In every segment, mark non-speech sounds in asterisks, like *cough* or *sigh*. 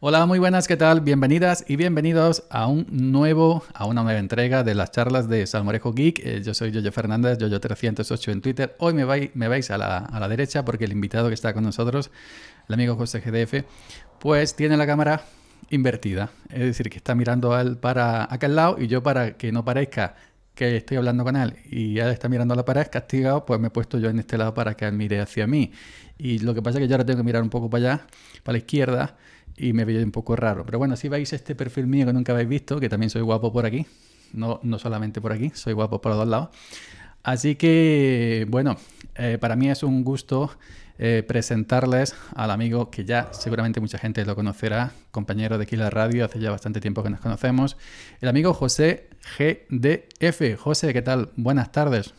Hola, muy buenas, ¿qué tal? Bienvenidas y bienvenidos a un nuevo, a una nueva entrega de las charlas de Salmorejo Geek. Eh, yo soy Yoyo Fernández, Yoyo308 en Twitter. Hoy me vais, me vais a, la, derecha porque el invitado que está con nosotros, el amigo José GDF, pues tiene la cámara invertida. Es decir, que está mirando a él para aquel lado y yo para que no parezca que estoy hablando con él y él está mirando a la pared castigado, pues me he puesto yo en este lado para que él mire hacia mí. Y lo que pasa es que yo ahora tengo que mirar un poco para allá, para la izquierda, y me veía un poco raro. Pero bueno, si veis este perfil mío que nunca habéis visto, que también soy guapo por aquí, no, no solamente por aquí, soy guapo por los dos lados. Así que, bueno, eh, para mí es un gusto eh, presentarles al amigo que ya seguramente mucha gente lo conocerá, compañero de aquí radio, hace ya bastante tiempo que nos conocemos, el amigo José GDF. José, ¿qué tal? Buenas tardes.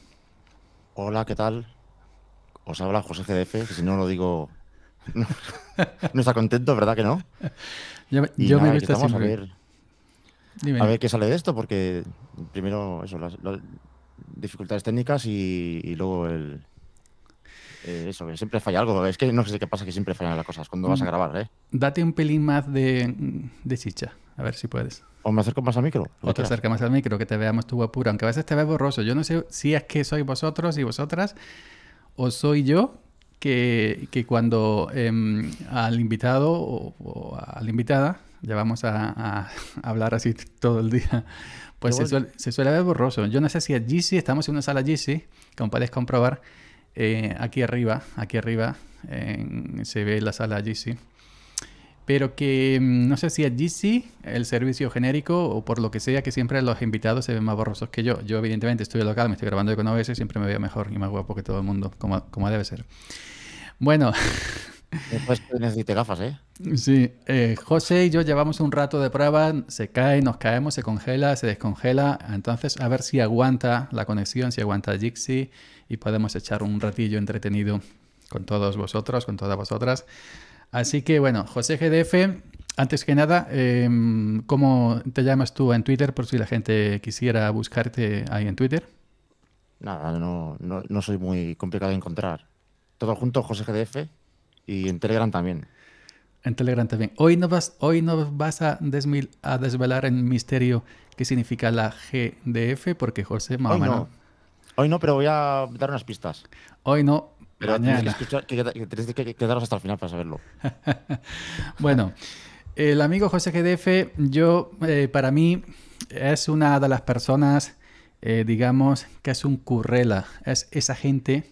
Hola, ¿qué tal? Os habla José GDF, que si no lo digo no, está contento, ¿verdad que no? *laughs* Yo, me he visto A ver, a ver qué sale de esto, porque primero eso, las, dificultades técnicas y, luego el, eh, eso, siempre falla algo. Es que no sé qué pasa, que siempre fallan las cosas cuando vas a mm. grabar, ¿eh? Date un pelín más de, chicha, a ver si puedes. O me acerco más al micro. O te acerco más al micro, que te veamos tu guapura, aunque a veces te ve borroso. Yo no sé si es que sois vosotros y vosotras, o soy yo, que, cuando em, al invitado o, a la invitada, ya vamos a, *laughs* hablar así todo el día, pues se suele, ver borroso. Yo no sé si allí sí, estamos en una sala GC, como puedes comprobar, eh, aquí arriba, aquí arriba se ve la sala GC pero que mm, no sé si allí sí el servicio genérico o por lo que sea que siempre los invitados se ven más borrosos que yo. Yo evidentemente estoy local, me estoy grabando con OBS y siempre me veo mejor y más guapo que todo el mundo, como, debe ser. Bueno. Después gafas, ¿eh? Sí. Eh, José y yo llevamos un rato de prueba, se cae, nos caemos, se congela, se descongela. Entonces, a ver si aguanta la conexión, si aguanta Gixi y podemos echar un ratillo entretenido con todos vosotros, con todas vosotras. Así que bueno, José GDF, antes que nada, em, ¿cómo te llamas tú en Twitter por si la gente quisiera buscarte ahí en Twitter? Nada, no, no, soy muy complicado de encontrar. Todo junto, José GDF, y en Telegram también. En Telegram también. Hoy no vas, hoy no vas a, desvelar en misterio qué significa la GDF, porque José más no. Hoy no, pero voy a dar unas pistas. Hoy no, pero que, quedaros hasta el final para saberlo. *laughs* bueno, el amigo José GDF, yo, eh, para mí, es una de las personas, eh, digamos, que es un currela. Es esa gente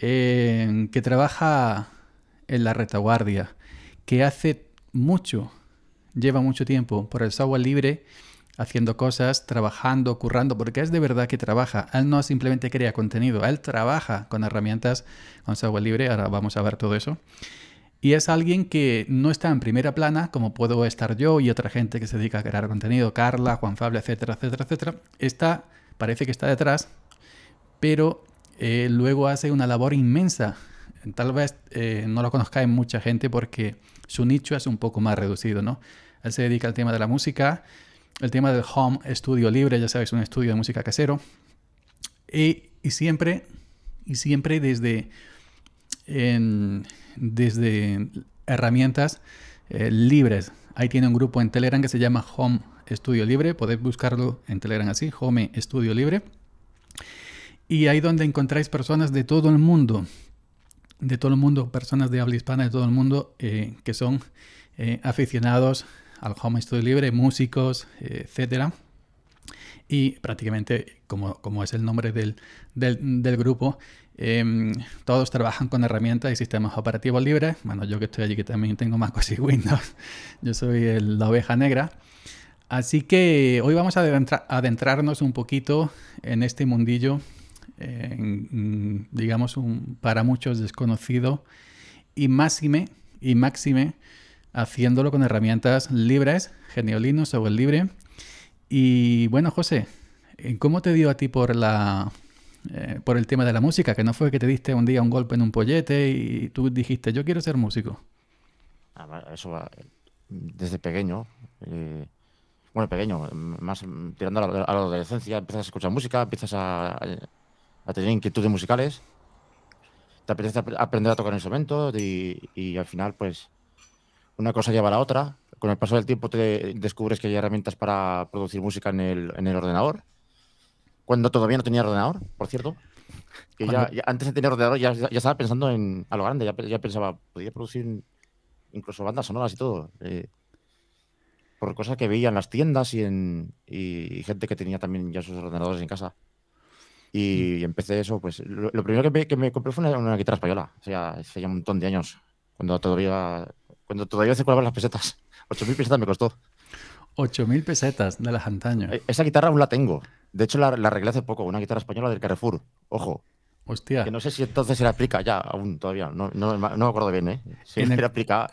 eh, que trabaja en la retaguardia, que hace mucho, lleva mucho tiempo por el software libre haciendo cosas, trabajando, currando, porque es de verdad que trabaja. Él no simplemente crea contenido, él trabaja con herramientas, con software libre, ahora vamos a ver todo eso. Y es alguien que no está en primera plana, como puedo estar yo y otra gente que se dedica a crear contenido, Carla, Juan fable etcétera, etcétera, etcétera. Está, parece que está detrás, pero eh, luego hace una labor inmensa. Tal vez eh, no lo conozca en mucha gente porque su nicho es un poco más reducido, ¿no? Él se dedica al tema de la música, el tema del home estudio libre, ya sabes, un estudio de música casero. Y, siempre, y siempre desde, desde herramientas eh, libres. Ahí tiene un grupo en Telegram que se llama Home Studio Libre. Podéis buscarlo en Telegram así, Home Studio Libre. Y ahí donde encontráis personas de todo el mundo, de todo el mundo, personas de habla hispana de todo el mundo eh, que son eh, aficionados al home studio libre, músicos, etcétera. Y prácticamente, como, es el nombre del, grupo, em, todos trabajan con herramientas y sistemas operativos libres. Bueno, yo que estoy allí que también tengo MacOS y Windows, *laughs* yo soy la oveja negra. Así que hoy vamos a adentrarnos un poquito en este mundillo, digamos, un, para muchos desconocido y máxime, y máxime haciéndolo con herramientas libres, geniolinos o el libre. Y bueno, José, ¿cómo te dio a ti por la eh, por el tema de la música? Que no fue que te diste un día un golpe en un pollete y tú dijiste, yo quiero ser músico. Ah, eso va eh, desde pequeño. Eh, bueno, pequeño, más tirando a la, adolescencia, empiezas a escuchar música, empiezas a, tener inquietudes musicales, te apetece aprender a tocar instrumentos y, y al final, pues, una cosa lleva a la otra. Con el paso del tiempo te descubres que hay herramientas para producir música en el, en el ordenador. Cuando todavía no tenía ordenador, por cierto. Que ya, antes de tener ordenador ya, ya, estaba pensando en a lo grande, ya, ya pensaba, podía producir incluso bandas sonoras y todo. Eh, por cosas que veía en las tiendas y en y, gente que tenía también ya sus ordenadores en casa. Y, mm. empecé eso, pues lo, primero que me, que me, compré fue una, una guitarra española, o sea, hace ya un montón de años, cuando todavía cuando todavía se colaban las pesetas. 8.000 pesetas me costó. 8.000 pesetas de las antañas. E, esa guitarra aún la tengo. De hecho, la, arreglé hace poco, una guitarra española del Carrefour. Ojo. Hostia. Que no sé si entonces se la aplica ya, aún todavía. No, me acuerdo bien, ¿eh? Si en la aplica.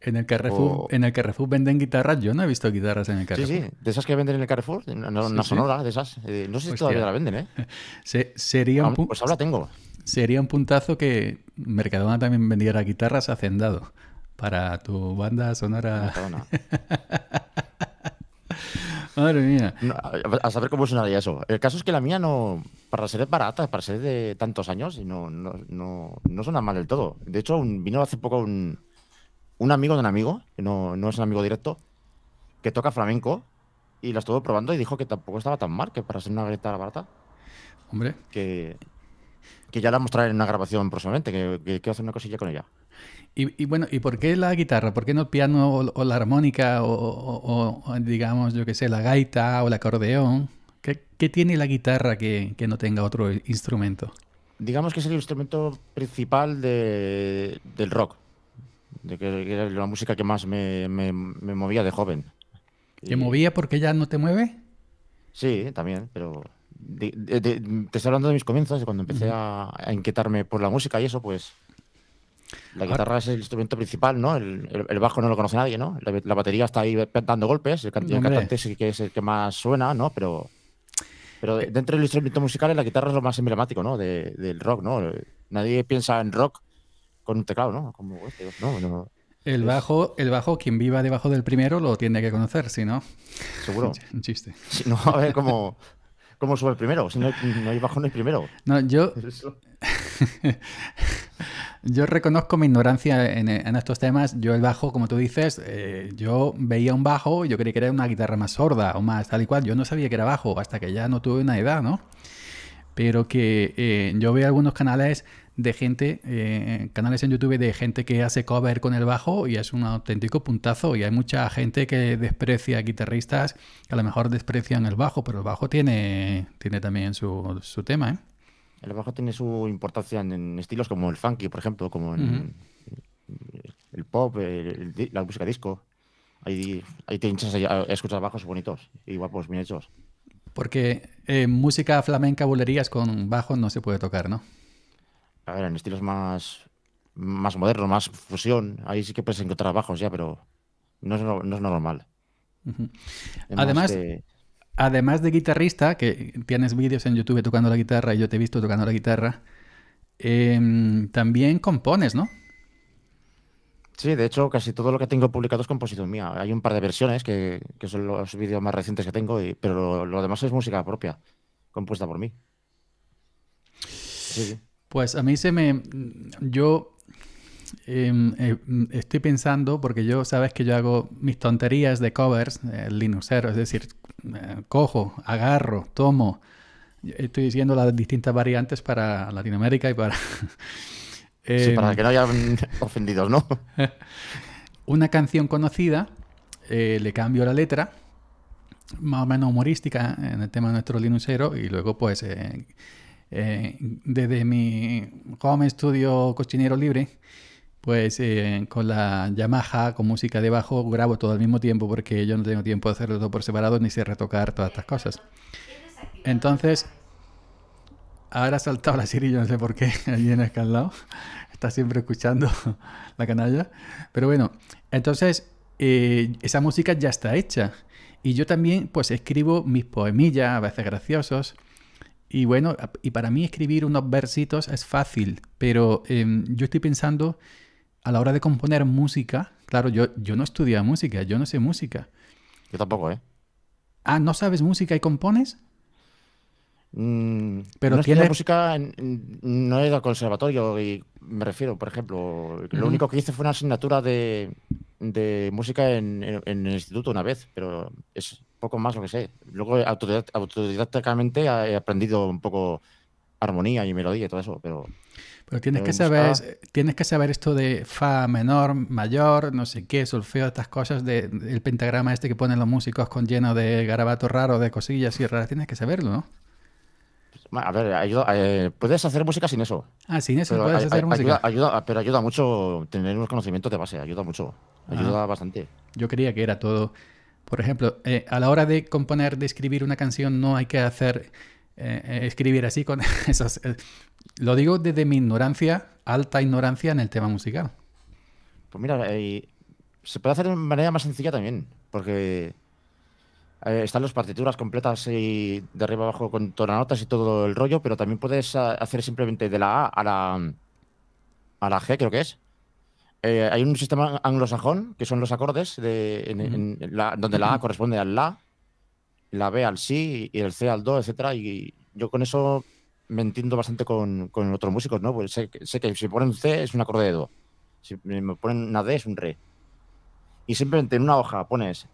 En el, Carrefour, en el Carrefour venden guitarras. Yo no he visto guitarras en el Carrefour. Sí, sí, de esas que venden en el Carrefour, una, sonora de esas. Eh, no sé si todavía la venden, ¿eh? *laughs* sería pues ahora tengo. Sería un puntazo que Mercadona también vendiera guitarras hacendado para tu banda sonora. *laughs* Madre mía. a saber cómo sonaría eso. El caso es que la mía no, para ser barata, para ser de tantos años, no, no, no, no suena mal del todo. De hecho, vino hace poco un, amigo de un amigo, que no, es un amigo directo, que toca flamenco y la estuvo probando y dijo que tampoco estaba tan mal, que para ser una guitarra barata. Hombre. Que, que ya la mostraré en una grabación próximamente, que quiero hacer una cosilla con ella. Y, bueno, ¿y por qué la guitarra? ¿Por qué no el piano o, la armónica o, digamos, yo qué sé, la gaita o el acordeón? ¿Qué, tiene la guitarra que, no tenga otro instrumento? Digamos que es el instrumento principal del rock, de que era la música que más me, movía de joven. ¿Te movía porque ya no te mueve? Sí, también, pero te estoy hablando de mis comienzos, de cuando empecé a inquietarme por la música y eso, pues la guitarra es el instrumento principal, ¿no? El, bajo no lo conoce nadie, ¿no? La, batería está ahí dando golpes, el, cantante que es el que más suena, ¿no? Pero, pero dentro del instrumento musical, la guitarra es lo más emblemático, ¿no? del rock, ¿no? Eh, nadie piensa en rock con un teclado, ¿no? Este, el bajo, el bajo, quien viva debajo del primero lo tiene que conocer, si no. Seguro. *laughs* Un chiste. Si no, a ver cómo, sube el primero. Si no hay, bajo, no hay primero. No, yo. *laughs* Yo reconozco mi ignorancia en, estos temas. Yo el bajo, como tú dices, eh, yo veía un bajo, yo creía que era una guitarra más sorda o más tal y cual. Yo no sabía que era bajo hasta que ya no tuve una edad, ¿no? Pero que eh, yo veo algunos canales de gente, eh, canales en YouTube de gente que hace cover con el bajo y es un auténtico puntazo. Y hay mucha gente que desprecia guitarristas que a lo mejor desprecian el bajo, pero el bajo tiene, tiene también su, su tema. ¿eh? El bajo tiene su importancia en, estilos como el funky, por ejemplo, como el pop, la música disco. Ahí, hay te hinchas a, escuchar bajos bonitos y guapos, bien hechos. Porque en eh, música flamenca, bulerías con bajo no se puede tocar, ¿no? A ver, en estilos más, más modernos, más fusión, ahí sí que puedes encontrar bajos ya, pero no es, no, es normal. Además, además de guitarrista, que tienes vídeos en YouTube tocando la guitarra y yo te he visto tocando la guitarra, em, también compones, ¿no? Sí, de hecho, casi todo lo que tengo publicado es composición mía. Hay un par de versiones que, son los vídeos más recientes que tengo, pero lo, demás es música propia, compuesta por mí. Pues a mí se me. Yo em, eh, estoy pensando, porque yo sabes que yo hago mis tonterías de covers, eh, Linux Linuxero, es decir, eh, cojo, agarro, tomo. Estoy diciendo las distintas variantes para Latinoamérica y para... *laughs* para em, que no hayan *laughs* ofendido, ¿no? *laughs* una canción conocida, eh, le cambio la letra, más o menos humorística eh, en el tema de nuestro Linuxero, y luego pues desde mi home studio cochinero libre, pues eh, con la Yamaha, con música debajo, grabo todo al mismo tiempo porque yo no tengo tiempo de hacerlo todo por separado ni sé retocar todas estas cosas. Entonces, ahora ha saltado la Siri, no sé por qué, allí *laughs* en el lado. *laughs* Está siempre escuchando *laughs* la canalla. Pero bueno, entonces eh, esa música ya está hecha. Y yo también pues escribo mis poemillas, a veces graciosos. Y bueno, y para mí escribir unos versitos es fácil, pero em, yo estoy pensando a la hora de componer música, claro, yo, yo no estudié música, yo no sé música. Yo tampoco, ¿eh? Ah, ¿no sabes música y compones? Mm, pero no música, no he ido al conservatorio y me refiero, por ejemplo, lo único que hice fue una asignatura de, música en, en, el instituto una vez, pero es poco más lo que sé. Luego autodidácticamente he aprendido un poco armonía y melodía y todo eso, pero... Pero tienes que saber, tienes que saber esto de fa menor, mayor, no sé qué, solfeo, estas cosas del pentagrama este que ponen los músicos con lleno de garabato raro de cosillas y raras, tienes que saberlo, ¿no? Pues, a ver, ayuda, eh, puedes hacer música sin eso. Ah, sin eso, puedes hacer música. Ayuda, pero ayuda mucho tener unos conocimientos de base, ayuda mucho, ah. ayuda bastante. Yo creía que era todo. Por ejemplo, eh, a la hora de componer, de escribir una canción, no hay que hacer eh, eh, escribir así con *laughs* esas... Eh, lo digo desde mi ignorancia, alta ignorancia en el tema musical. Pues mira, se puede hacer de manera más sencilla también, porque están las partituras completas y de arriba abajo con notas y todo el rollo, pero también puedes ah, hacer simplemente de la A a la, a la G, creo que es. hay un sistema anglosajón, que son los acordes, de, donde la A corresponde al La, la B al sí y el C al do, etcétera. Y yo con eso me entiendo bastante con, con otros músicos, ¿no? Pues sé, que si ponen C es un acorde de do, si me ponen una D es un re. Y simplemente en una hoja pones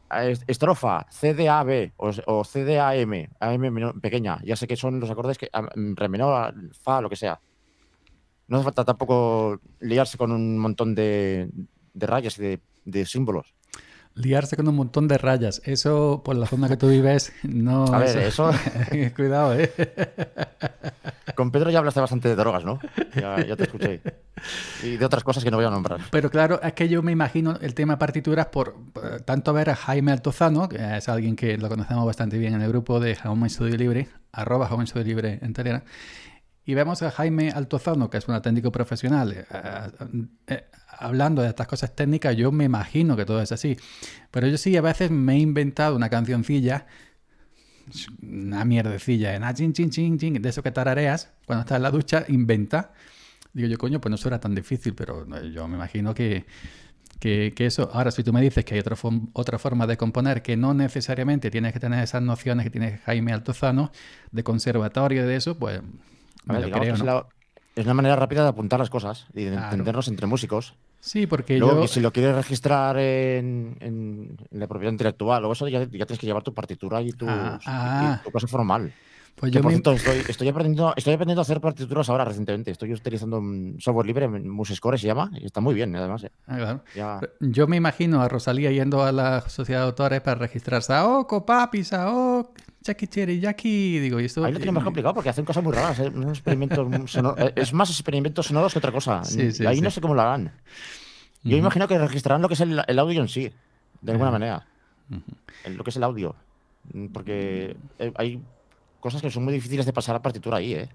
estrofa C, D, A, B o, o C, D, A, M, A, pequeña. Ya sé que son los acordes que re menor, fa, lo que sea. No hace falta tampoco liarse con un montón de, rayas y de símbolos. Liarse con un montón de rayas. Eso, por la zona que tú vives, no. *laughs* A ver, eso. *laughs* Cuidado, ¿eh? Con Pedro ya hablaste bastante de drogas, ¿no? Ya, te escuché. Y de otras cosas que no voy a nombrar. Pero claro, es que yo me imagino el tema partituras por, tanto ver a Jaime Altozano, que es alguien que lo conocemos bastante bien en el grupo de Jaume Estudio Libre, arroba Jaume Estudio Libre en Telegram. Y vemos a Jaime Altozano, que es un auténtico profesional, eh, eh, eh, hablando de estas cosas técnicas, yo me imagino que todo es así. Pero yo sí, a veces me he inventado una cancioncilla, una mierdecilla, ¿eh? de eso que tarareas cuando estás en la ducha, inventa. Digo yo, coño, pues no suena tan difícil, pero eh, yo me imagino que, eso. Ahora, si tú me dices que hay otra, otra forma de componer que no necesariamente tienes que tener esas nociones que tiene Jaime Altozano de conservatorio de eso, pues. es, una manera rápida de apuntar las cosas y de entendernos entre músicos. Sí, porque si lo quieres registrar en, la propiedad intelectual o eso, ya, tienes que llevar tu partitura y tu, ah, ah. cosa formal. Pues por estoy, aprendiendo, a hacer partituras ahora recientemente. Estoy utilizando un software libre, Musescore se llama, y está muy bien, además. ¿eh? Ah, yo me imagino a Rosalía yendo a la Sociedad de Autores para registrar Saoko, papi, Saoko. Jackie Cherry, Jackie. Digo, y esto. Ahí lo tiene eh, más complicado porque hacen cosas muy raras. ¿eh? *laughs* Eh, es más experimentos sonoros que otra cosa. Ahí no sé cómo lo harán. Yo imagino que registrarán lo que es el, audio en sí, de alguna manera. Lo que es el audio. Mm, porque hay cosas que son muy difíciles de pasar a partitura ahí, ¿eh?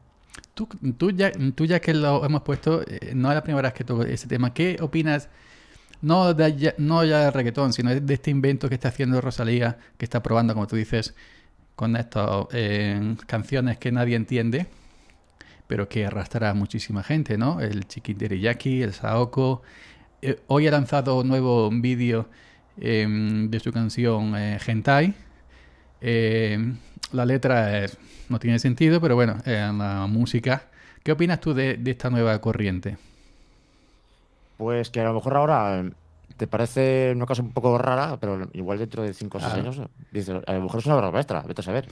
Tú, ya, que lo hemos puesto, no es la primera vez que toco ese tema. ¿Qué opinas? No, de, no ya del reggaetón, sino de este invento que está haciendo Rosalía, que está probando, como tú dices, con estas eh, canciones que nadie entiende, pero que arrastrará a muchísima gente, ¿no? El yaki, el Saoko. Eh, hoy ha lanzado un nuevo vídeo em, de su canción Gentai. Eh, em, la letra no tiene sentido, pero bueno, la música. ¿Qué opinas tú de, de esta nueva corriente? Pues que a lo mejor ahora em, te parece una cosa un poco rara, pero igual dentro de 5 o 6 años dices, a lo mejor es una obra maestra, vete a saber.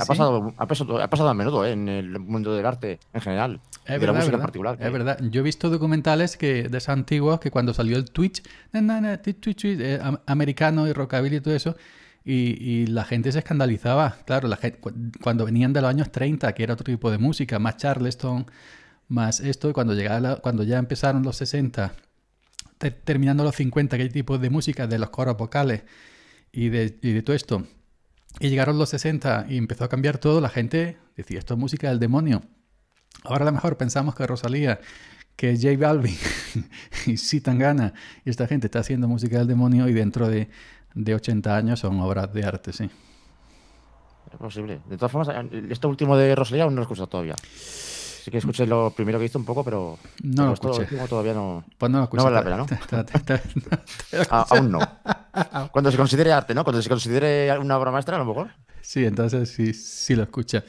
ha, pasado, a menudo ¿eh? en el mundo del arte en general, pero de la música en particular. Es verdad, yo he visto documentales que de esas que cuando salió el Twitch, na, na, twitch, eh, twitch, americano y rockabilly y todo eso, y, la gente se escandalizaba, claro, la gente, cuando venían de los años 30, que era otro tipo de música, más Charleston, más esto, y cuando, llegaba cuando ya empezaron los 60 terminando los 50, que hay tipos de música, de los coros vocales y de, todo esto. Y llegaron los 60 y empezó a cambiar todo, la gente decía, esto es música del demonio. Ahora a lo mejor pensamos que Rosalía, que jay Balvin *laughs* y Si Gana y esta gente está haciendo música del demonio y dentro de, de 80 años son obras de arte, sí. Es posible. De todas formas, eh, esto último de Rosalía aún no lo todavía que escuché lo primero que hizo un poco, pero. No lo escuché. todavía no. Pues no vale la pena, ¿no? Aún no. *laughs* Cuando se considere arte, ¿no? Cuando se considere una obra maestra, a lo mejor. Sí, entonces sí, sí lo escucha.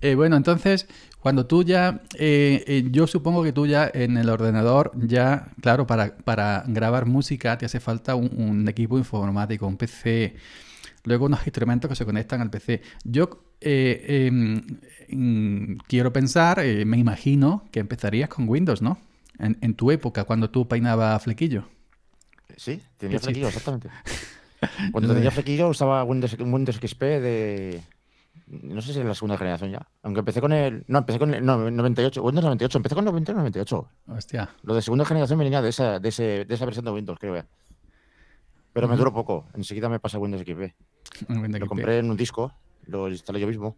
Eh, bueno, entonces, cuando tú ya, eh, eh, yo supongo que tú ya en el ordenador, ya, claro, para, para grabar música te hace falta un equipo informático, un PC. Luego unos instrumentos que se conectan al PC. Yo eh, em, em, quiero pensar, eh, me imagino que empezarías con Windows, ¿no? En, tu época, cuando tú peinabas flequillo. Sí, tenía flequillo, exactamente. *laughs* Cuando tenía flequillo usaba Windows, XP de... No sé si era la segunda generación ya. Aunque empecé con el... No, empecé con el no, 98. Windows 98. Empecé con el 98. Hostia. Lo de segunda generación venía de esa, de, ese, de esa versión de Windows, creo ya. Pero me duró poco. Enseguida me pasa Windows XP. *laughs* lo compré en un disco, lo instalé yo mismo.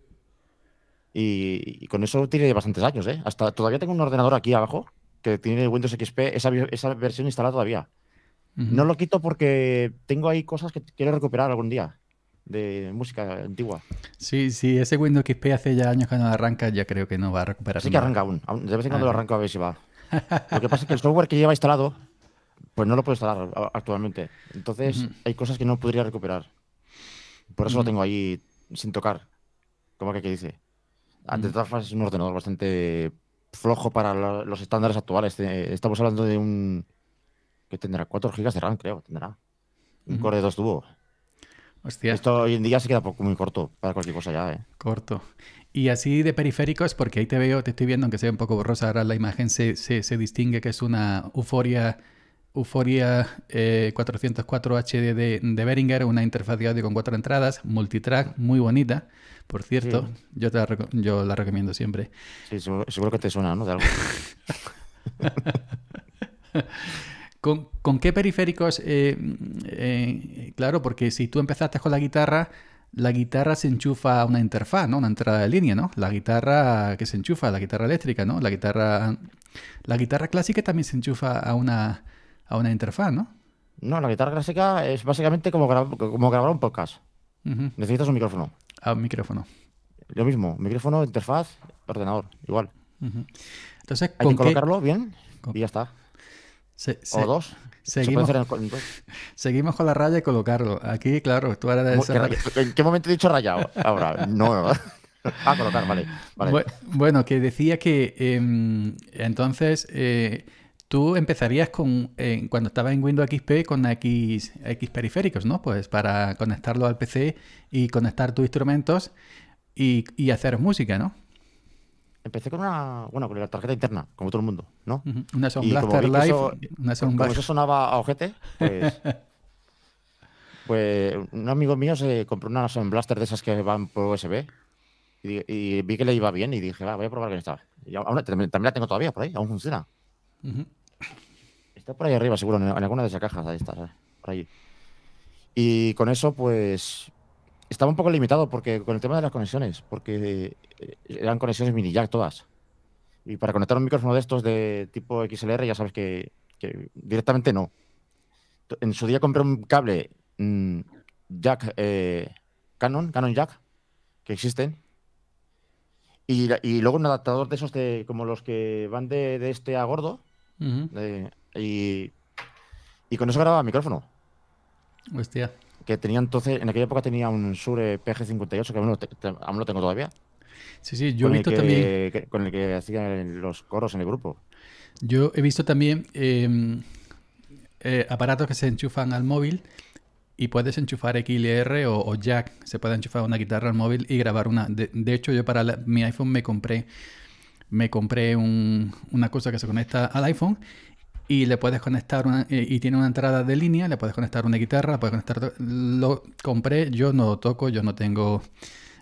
Y, con eso tiene bastantes años, ¿eh? Hasta todavía tengo un ordenador aquí abajo que tiene Windows XP, esa, esa versión instalada todavía. No lo quito porque tengo ahí cosas que quiero recuperar algún día de música antigua. Sí, sí, ese Windows XP hace ya años que no arranca, ya creo que no va a recuperar. Sí que arranca aún, de vez en cuando ah, lo arranco a ver si va. *laughs* Lo que pasa es que el software que lleva instalado pues no lo puedo instalar actualmente. Entonces hay cosas que no podría recuperar. Por eso lo tengo ahí sin tocar. Como que, qué dice. Ah, de todas es un ordenador bastante flojo para los estándares actuales. Eh, estamos hablando de un... que tendrá? 4 GB de RAM, creo. Tendrá. Un core de 2 tubos. Hostia. Esto hoy en día se queda muy corto para cualquier cosa ya, ¿eh? Corto. Y así de periféricos, porque ahí te veo, te estoy viendo, aunque sea un poco borrosa ahora la imagen, se, se, se distingue que es una euforia Euphoria 404 HD de, Beringer, Behringer, una interfaz de audio con cuatro entradas, multitrack, muy bonita, por cierto. Yo, la recomiendo siempre. Sí, seguro, que te suena, ¿no? *laughs* ¿Con, qué periféricos? Eh, eh, claro, porque si tú empezaste con la guitarra, la guitarra se enchufa a una interfaz, ¿no? Una entrada de línea, ¿no? La guitarra que se enchufa, la guitarra eléctrica, ¿no? La guitarra, la guitarra clásica también se enchufa a una a una interfaz, ¿no? No, la guitarra clásica es básicamente como, grabar un podcast. Necesitas un micrófono. Ah, un micrófono. Lo mismo, micrófono, interfaz, ordenador, igual. Entonces, Hay que colocarlo bien y ya está. o dos. Seguimos, *laughs* seguimos con la raya y colocarlo. Aquí, claro, tú ahora... ¿En qué momento he dicho rayado? Ahora, no. *laughs* A Ah, colocar, vale. Bueno, que decía que em, entonces eh, Tú empezarías con, eh, cuando estaba en Windows XP con X, periféricos, ¿no? Pues para conectarlo al PC y conectar tus instrumentos y, hacer música, ¿no? Empecé con una, bueno, con la tarjeta interna, como todo el mundo, ¿no? Una Sound Blaster Live, Como eso sonaba a ojete, pues, *laughs* pues, un amigo mío se compró una Sound Blaster de esas que van por USB y, vi que le iba bien y dije, va, voy a probar que estaba. Y aún, también, la tengo todavía por ahí, aún funciona. Uh Está por ahí arriba, seguro, en, alguna de esas cajas. Ahí está, por ahí. Y con eso, pues. Estaba un poco limitado porque con el tema de las conexiones, porque eh, eran conexiones mini jack todas. Y para conectar un micrófono de estos de tipo XLR, ya sabes que, directamente no. En su día compré un cable mm, jack eh, Canon, Canon jack, que existen. Y, luego un adaptador de esos de, como los que van de este a gordo, y, y, con eso grababa micrófono. Hostia. Que tenía entonces, en aquella época tenía un Shure PG58 que aún lo, tengo todavía. Sí, sí, yo he visto también. con el que hacían los coros en el grupo. Yo he visto también em, eh, aparatos que se enchufan al móvil y puedes enchufar XLR o, jack. Se puede enchufar una guitarra al móvil y grabar una. De, hecho, yo para mi iPhone me compré me compré un, una cosa que se conecta al iPhone y le puedes conectar eh, y tiene una entrada de línea, le puedes conectar una guitarra, puedes conectar lo compré, yo no toco, yo no tengo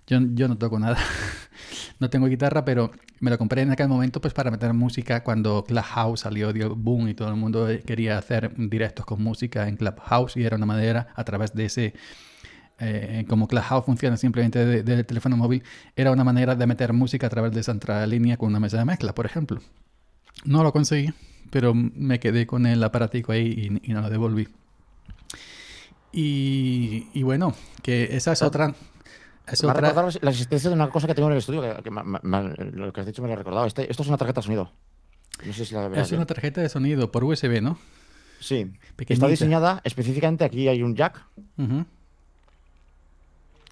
yo, yo no toco nada. *laughs* no tengo guitarra, pero me lo compré en aquel momento pues para meter música cuando Clubhouse salió dio boom y todo el mundo eh, quería hacer directos con música en Clubhouse y era una manera a través de ese eh, como Clubhouse funciona simplemente del teléfono móvil, era una manera de meter música a través de esa entrada línea con una mesa de mezcla, por ejemplo. No lo conseguí, pero me quedé con el aparatico ahí y, no lo devolví. Y, bueno, que esa es otra... Es me la existencia de una cosa que tengo en el estudio, que, lo que has dicho me lo he recordado. Este, esto es una tarjeta de sonido. No sé si la es una tarjeta de sonido por USB, ¿no? Sí. Está diseñada específicamente, aquí hay un jack. Uh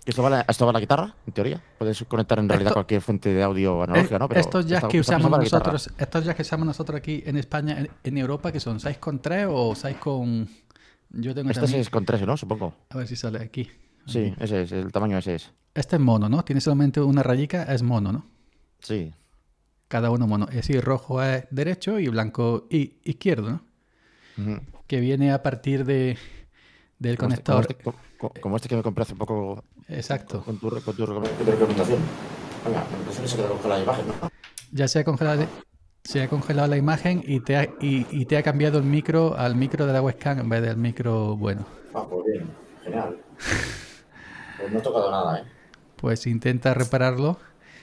esto va, a la guitarra, en teoría. Puedes conectar en realidad cualquier fuente de audio analógica, ¿no? estos jazz que usamos nosotros, estos jazz que usamos nosotros aquí en España, en, Europa, que son 6,3 o 6 con. Yo tengo este es 6,3, ¿no? Supongo. A ver si sale aquí. Sí, ese es, el tamaño ese es. Este es mono, ¿no? Tiene solamente una rayica, es mono, ¿no? Sí. Cada uno mono. Es decir, rojo es derecho y blanco y izquierdo, ¿no? Que viene a partir de, del este, conector. Este, como, este, que me compré hace poco Exacto. Con, tu, tu recomendación. Venga, recomendación pues, se que la imagen, Ya se ha congelado, se ha congelado la imagen y te, ha, y, y te ha cambiado el micro al micro de la webcam en vez del micro bueno. Ah, pues bien, genial. Pues no he tocado nada, ¿eh? Pues intenta repararlo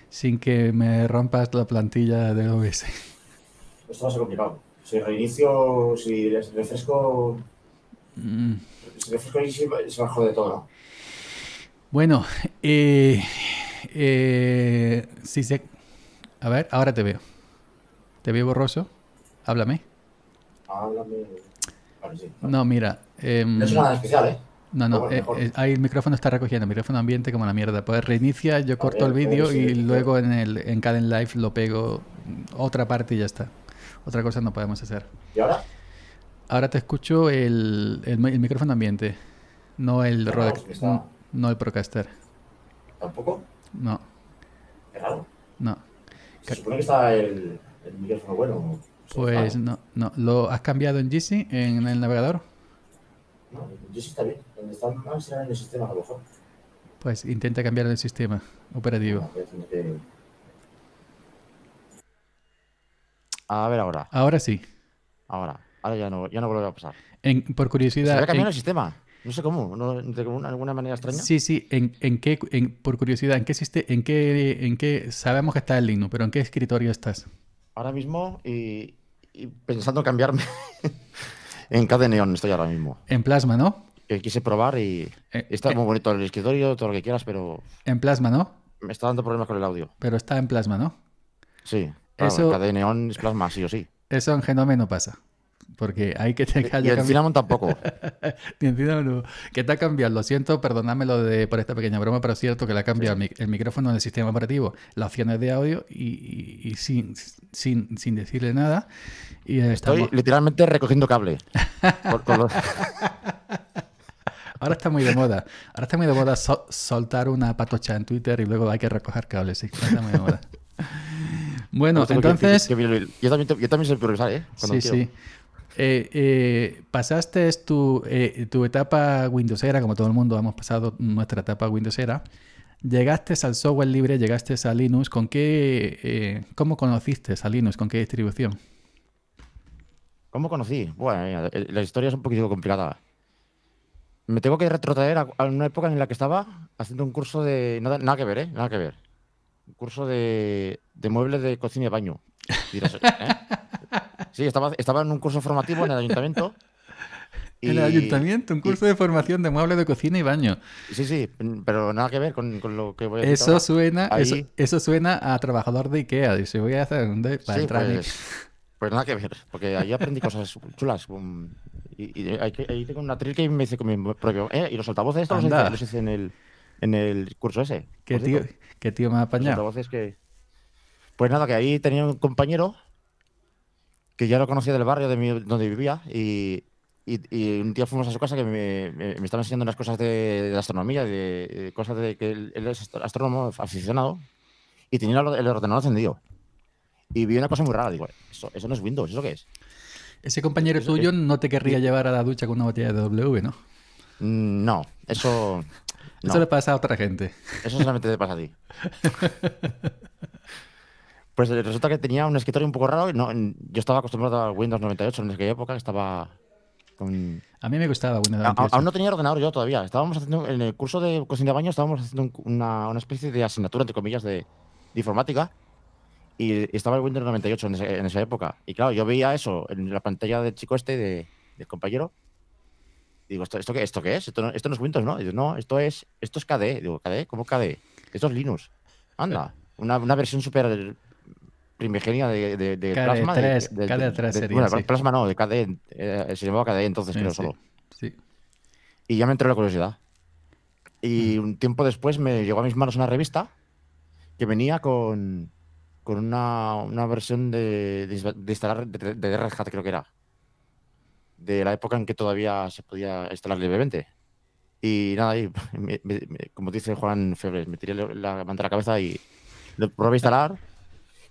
sin que me rompas la plantilla del OBS. Esto va a ser complicado. Si reinicio, si refresco. Mm. Si refresco y se, se va a joder todo, bueno, *laughs* eh, eh, se... A ver, ahora te veo. ¿Te veo borroso? Háblame. Háblame. No, mira. Em, no es nada especial, ¿eh? No, no, eh, eh, ahí el micrófono está recogiendo, el micrófono ambiente como la mierda. Pues reinicia, yo corto el vídeo y luego en el en Caden Live lo pego mm, otra parte y ya está. Otra cosa no podemos hacer. ¿Y ahora? Ahora te escucho el, micrófono ambiente, no el no, ah, no hay Procaster. ¿Tampoco? No. ¿Es raro? No. Se supone que está el, micrófono bueno. Pues ah. no, no. ¿Lo has cambiado en GC, en el navegador? No, en GC está bien. Donde está mal será en el sistema, a lo mejor. Pues intenta cambiar el sistema operativo. Ah, pues a ver ahora. Ahora sí. Ahora. Ahora ya no, ya no a pasar. por curiosidad. ¿Se ha cambiado el sistema? No sé cómo, de alguna manera extraña. Sí, sí, en, qué, por curiosidad, ¿en qué, existe, en qué, en sabemos que está el Linux, pero ¿en qué escritorio estás? Ahora mismo y, pensando cambiarme *laughs* en Cadeneón estoy ahora mismo. En Plasma, ¿no? Eh, quise probar y eh, está eh. muy bonito el escritorio, todo lo que quieras, pero... En Plasma, ¿no? Me está dando problemas con el audio. Pero está en Plasma, ¿no? Sí, En Eso... es Plasma, sí o sí. Eso en Genome no pasa porque hay que tener Y, tampoco. *laughs* Ni ¿Qué te ha Lo siento, perdónamelo de, por esta pequeña broma, pero es cierto que le ha cambiado el, micrófono del sistema operativo, las opciones de audio y, sin, sin, sin, decirle nada. Y Estoy literalmente recogiendo cable. *laughs* *laughs* Ahora está muy de moda. Ahora está muy de moda soltar una patocha en Twitter y luego hay que recoger cables. Bueno, entonces. yo, también, también soy ¿eh? sí, sí. Eh, eh, pasaste tu, etapa eh, tu etapa como todo el mundo hemos pasado nuestra etapa Windows era. Llegaste al software libre, llegaste a Linux. ¿Con qué, ¿Cómo conociste a Linux? ¿Con qué distribución? ¿Cómo conocí? Bueno, la historia es un poquito complicada. Me tengo que retrotraer a una época en la que estaba haciendo un curso de. Nada, que ver, ¿eh? Nada que ver. Un curso de, muebles de cocina y baño. *laughs* Sí, estaba, estaba en un curso formativo en el ayuntamiento. *laughs* ¿En El ayuntamiento, un curso de formación de muebles de cocina y baño. Sí, sí, pero nada que ver con, con lo que voy a decir. Eso suena, eso, eso, suena a trabajador de IKEA. Dice, voy a hacer un de para entrar pues, pues, nada que ver, porque ahí aprendí cosas chulas. Y, ahí tengo una tril que me dice con mi propio. Eh, y los altavoces estos los hice, en, el, en el curso ese. ¿Qué tío, ¿Qué tío me ha apañado? altavoces que. Pues nada, que ahí tenía un compañero que ya lo conocía del barrio de donde vivía y, un día fuimos a su casa que me, estaban estaba enseñando unas cosas de, astronomía, de, cosas de que él, es astrónomo aficionado y tenía el ordenador encendido. Y vi una cosa muy rara, digo, eso, no es Windows, ¿eso qué es? Ese compañero tuyo no te querría llevar a la ducha con una botella de W, ¿no? Mm, no, eso... Eso le pasa a otra gente. Eso solamente te pasa a ti. *laughs* Pues resulta que tenía un escritorio un poco raro. Y no, yo estaba acostumbrado a Windows 98 en aquella época, estaba A mí me gustaba Windows 98. aún no tenía ordenador yo todavía. Estábamos haciendo, en el curso de cocina de baño estábamos haciendo una, una especie de asignatura, entre comillas, de, informática. Y estaba el Windows 98 en, esa época. Y claro, yo veía eso en la pantalla del chico este, de, del compañero. digo, ¿esto, qué, ¿esto qué es? Esto no, es Windows, ¿no? digo, no, esto es, esto es KDE. Digo, ¿KDE? ¿Cómo KDE? Esto es Linux. Anda. Eh. Una, una versión súper primigenia de, de, de KD3, Plasma. De, KD3 Bueno, Plasma no, de KDE. Eh, se llamaba KDE entonces, creo solo. Sí. Y ya me entró la curiosidad. Y un tiempo después me llegó a mis manos una revista que venía con, con una, una versión de, de instalar de, Red Hat, creo que era. De la época en que todavía se podía instalar libremente. Y nada, y *laughs* como dice Juan Febres, me tiré la, la a la cabeza y lo probé a instalar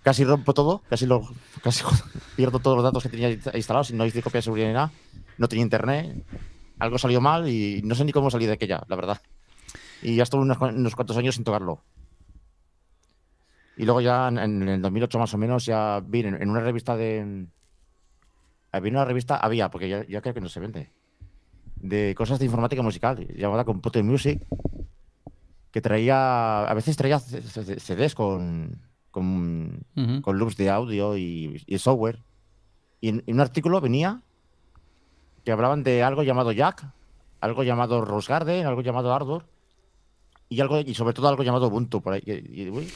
casi rompo todo, casi, lo, casi *laughs* pierdo todos los datos que tenía instalados, no hice copia de seguridad ni nada, no tenía internet, algo salió mal y no sé ni cómo salí de aquella, la verdad. Y ya estuve unos, cuantos años sin tocarlo. Y luego ya en, el 2008 más o menos ya vi en, una revista de... Había ah, una revista, había, porque ya, ya, creo que no se vende, de cosas de informática musical, llamada Computer Music, que traía, a veces traía CDs con, con, loops de audio y, software. Y en, un artículo venía que hablaban de algo llamado Jack, algo llamado Garden, algo llamado Ardor y algo y sobre todo algo llamado Ubuntu por ahí.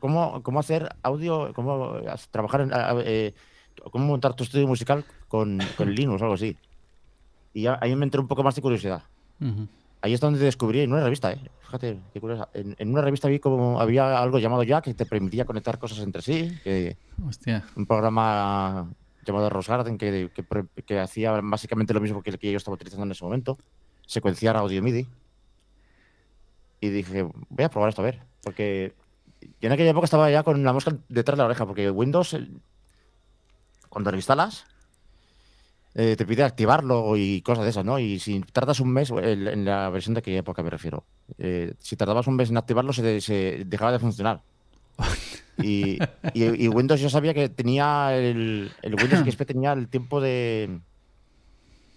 ¿cómo, ¿cómo, hacer audio, cómo trabajar eh, cómo montar tu estudio musical con, *laughs* Linux o algo así. Y ahí me entró un poco más de curiosidad. Ahí es donde descubrí, en una revista, ¿eh? fíjate, qué En, una revista vi como había algo llamado ya que te permitía conectar cosas entre sí. Que, Hostia. Un programa llamado Rosgarden que, que, que hacía básicamente lo mismo que el que yo estaba utilizando en ese momento, secuenciar audio MIDI. Y dije, voy a probar esto a ver, porque yo en aquella época estaba ya con la mosca detrás de la oreja, porque Windows, eh, cuando lo instalas, eh, te pide activarlo y cosas de esas, ¿no? Y si tardas un mes, en la versión de qué época me refiero, eh, si tardabas un mes en activarlo, se, dejaba de funcionar. Y, Windows yo sabía que tenía el, el Windows XP *clears throat* tenía el tiempo de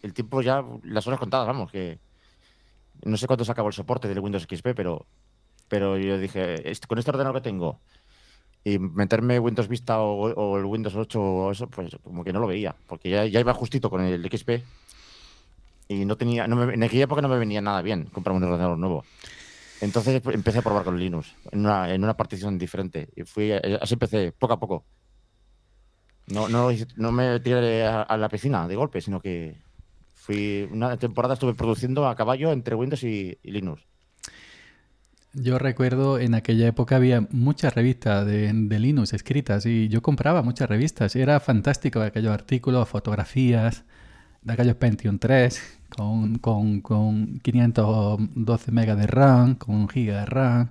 el tiempo ya las horas contadas vamos que no sé cuándo se acabó el soporte del Windows XP pero pero yo dije con este ordenador que tengo y meterme Windows Vista o, el Windows 8 o eso, pues como que no lo veía, porque ya, iba justito con el XP y no tenía, no me, en aquella época no me venía nada bien comprar un ordenador nuevo. Entonces pues, empecé a probar con Linux en una, en una partición diferente y fui, eh, así empecé poco a poco. No, no, me tiré a, la piscina de golpe, sino que fui una temporada estuve produciendo a caballo entre Windows y Linux. Yo recuerdo en aquella época había muchas revistas de, Linux escritas y yo compraba muchas revistas. Era fantástico aquellos artículos, fotografías de aquellos Pentium 3 con, con, con 512 megas de RAM, con un giga de RAM,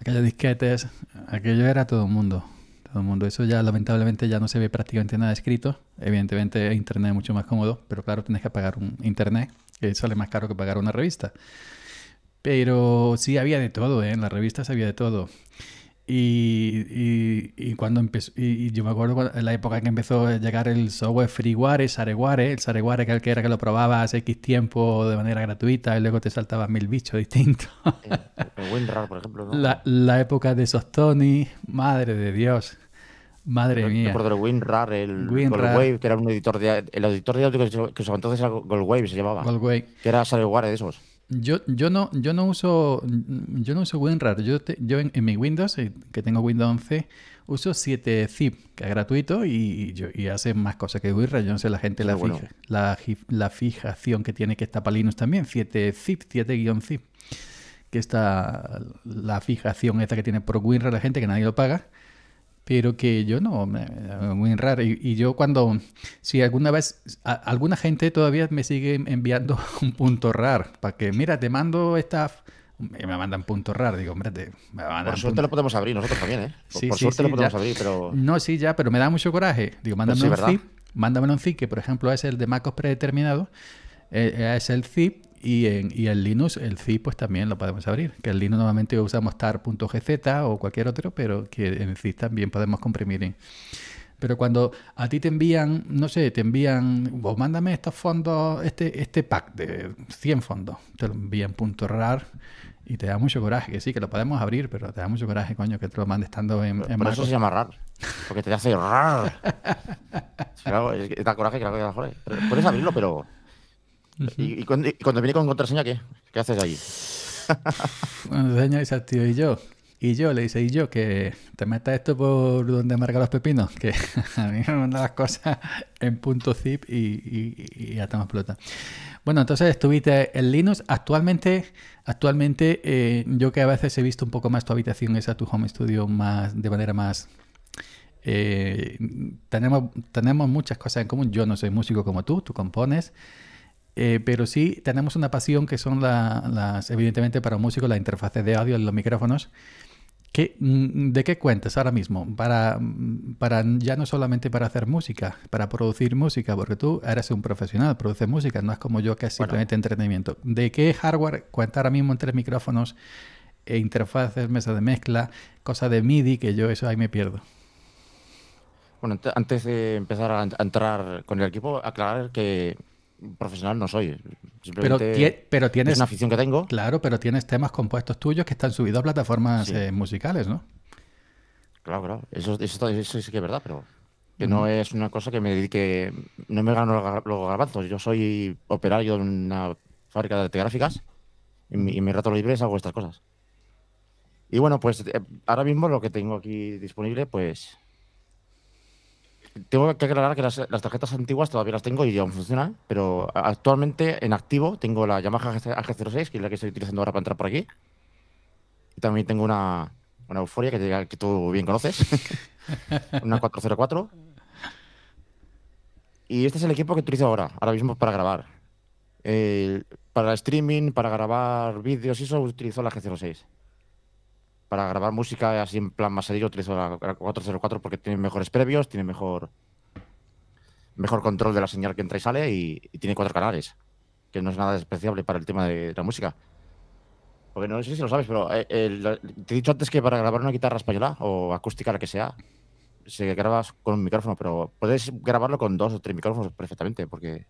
aquellos disquetes. Aquello era todo el mundo. Todo el mundo. Eso ya lamentablemente ya no se ve prácticamente nada escrito. Evidentemente internet es mucho más cómodo, pero claro, tienes que pagar un internet que sale más caro que pagar una revista. Pero sí había de todo, ¿eh? en las revistas había de todo. Y, y, cuando empezó, y, yo me acuerdo en la época en que empezó a llegar el software freeware, Sareware, el Sareware que era que lo probabas X tiempo de manera gratuita y luego te saltabas mil bichos distintos. WinRAR, por ejemplo, ¿no? La, la época de Sostoni, madre de Dios. Madre mía. por el WinRAR, el Goldwave, que era un editor de, el editor de audio que, se entonces era Goldwave, se llamaba. Goldwave. Que era Sareware de esos. Yo, yo, no, yo no uso yo no uso WinRAR. Yo, en, mi Windows, eh, que tengo Windows 11, uso 7zip, que es gratuito y, hace más cosas que WinRAR. Yo no sé la gente la, fija, la, la, fijación que tiene que está para Linux también. 7zip, 7-zip. Que está la fijación esta que tiene por WinRAR la gente que nadie lo paga pero que yo no, muy raro. Y, yo cuando, si alguna vez, alguna gente todavía me sigue enviando *laughs* un punto raro para que, mira, te mando esta... Me mandan punto rar, digo, hombre, te, Por suerte lo podemos abrir nosotros también, ¿eh? Por, suerte lo podemos abrir, pero... No, sí, ya, pero me da mucho coraje. Digo, mándame un zip, mándame un zip, que por ejemplo es el de MacOS predeterminado, eh, es el zip, y en, y el Linux, el C pues también lo podemos abrir. Que el Linux normalmente usamos tar.gz o cualquier otro, pero que en Zip también podemos comprimir. pero cuando a ti te envían, no sé, te envían, vos mándame estos fondos, este, este pack de 100 fondos, te lo envían punto rar y te da mucho coraje, que sí, que lo podemos abrir, pero te da mucho coraje, coño, que te lo mandes estando en, Por eso se llama rar, porque te hace rar. *laughs* es que da coraje que la coraje. mejor. ¿eh? Puedes abrirlo, pero ¿Y, cuando, viene con contraseña qué? ¿Qué haces ahí? *laughs* contraseña dice al tío y yo. Y yo le dice, y yo, que te metas esto por donde marca los pepinos, que *laughs* a mí me mandan las cosas en punto zip y, y, estamos hasta Bueno, entonces estuviste en Linux. Actualmente, actualmente eh, yo que a veces he visto un poco más tu habitación, esa tu home studio más de manera más eh, tenemos, tenemos muchas cosas en común. Yo no soy músico como tú, tú compones. Eh, pero sí tenemos una pasión que son las, evidentemente para músicos, las interfaces de audio, los micrófonos. Mm, ¿De qué cuentas ahora mismo? Para, mm, para ya no solamente para hacer música, para producir música, porque tú eres un profesional, produces música, no es como yo que es simplemente entretenimiento. ¿De qué hardware cuentas ahora mismo entre micrófonos, e interfaces, mesa de mezcla, cosa de MIDI, que yo eso ahí me pierdo? Bueno, antes de empezar a entrar con el equipo, aclarar que profesional no soy. Pero, tienes. Es una afición que tengo. Claro, pero tienes temas compuestos tuyos que están subidos a plataformas eh, musicales, ¿no? Claro, claro. Eso, sí que es verdad, pero que no mm. es una cosa que me dedique. No me gano los garbanzos. Yo soy operario de una fábrica de gráficas y mi, rato mi rato libre hago estas cosas. Y bueno, pues eh, ahora mismo lo que tengo aquí disponible, pues tengo que aclarar que las, tarjetas antiguas todavía las tengo y aún funcionan, pero actualmente en activo tengo la Yamaha AG06, que es la que estoy utilizando ahora para entrar por aquí. Y también tengo una, una Euforia que, tú bien conoces, *laughs* una 404. Y este es el equipo que utilizo ahora, ahora mismo para grabar. para streaming, para grabar vídeos y eso utilizo la G06 para grabar música así en plan más serio utilizo la 404 porque tiene mejores previos, tiene mejor mejor control de la señal que entra y sale y, tiene cuatro canales, que no es nada despreciable para el tema de la música. Porque no sé si lo sabes, pero eh, te he dicho antes que para grabar una guitarra española o acústica, la que sea, se grabas con un micrófono, pero puedes grabarlo con dos o tres micrófonos perfectamente, porque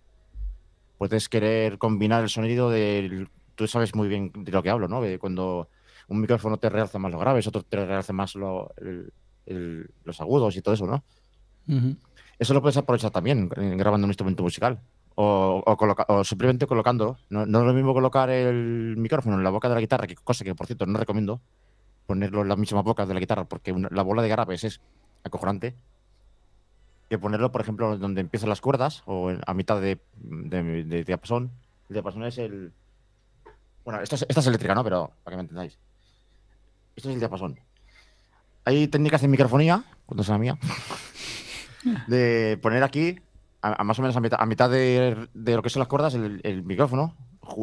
puedes querer combinar el sonido del... Tú sabes muy bien de lo que hablo, ¿no? cuando un micrófono te realza más los graves, otro te realza más los agudos y todo eso, ¿no? Eso lo puedes aprovechar también eh, grabando un instrumento musical o, simplemente colocándolo. No, es lo mismo colocar el micrófono en la boca de la guitarra, que cosa que por cierto no recomiendo ponerlo en las mismas bocas de la guitarra porque la bola de graves es acojonante que ponerlo, por ejemplo, donde empiezan las cuerdas o a mitad de, de, de diapasón. El diapasón es el. Bueno, esta es, esta es eléctrica, ¿no? Pero para que me entendáis. Esto es el diapasón. Hay técnicas de microfonía, cuando es la mía, *laughs* de poner aquí, a, más o menos a mitad, de, de, lo que son las cuerdas, el, micrófono,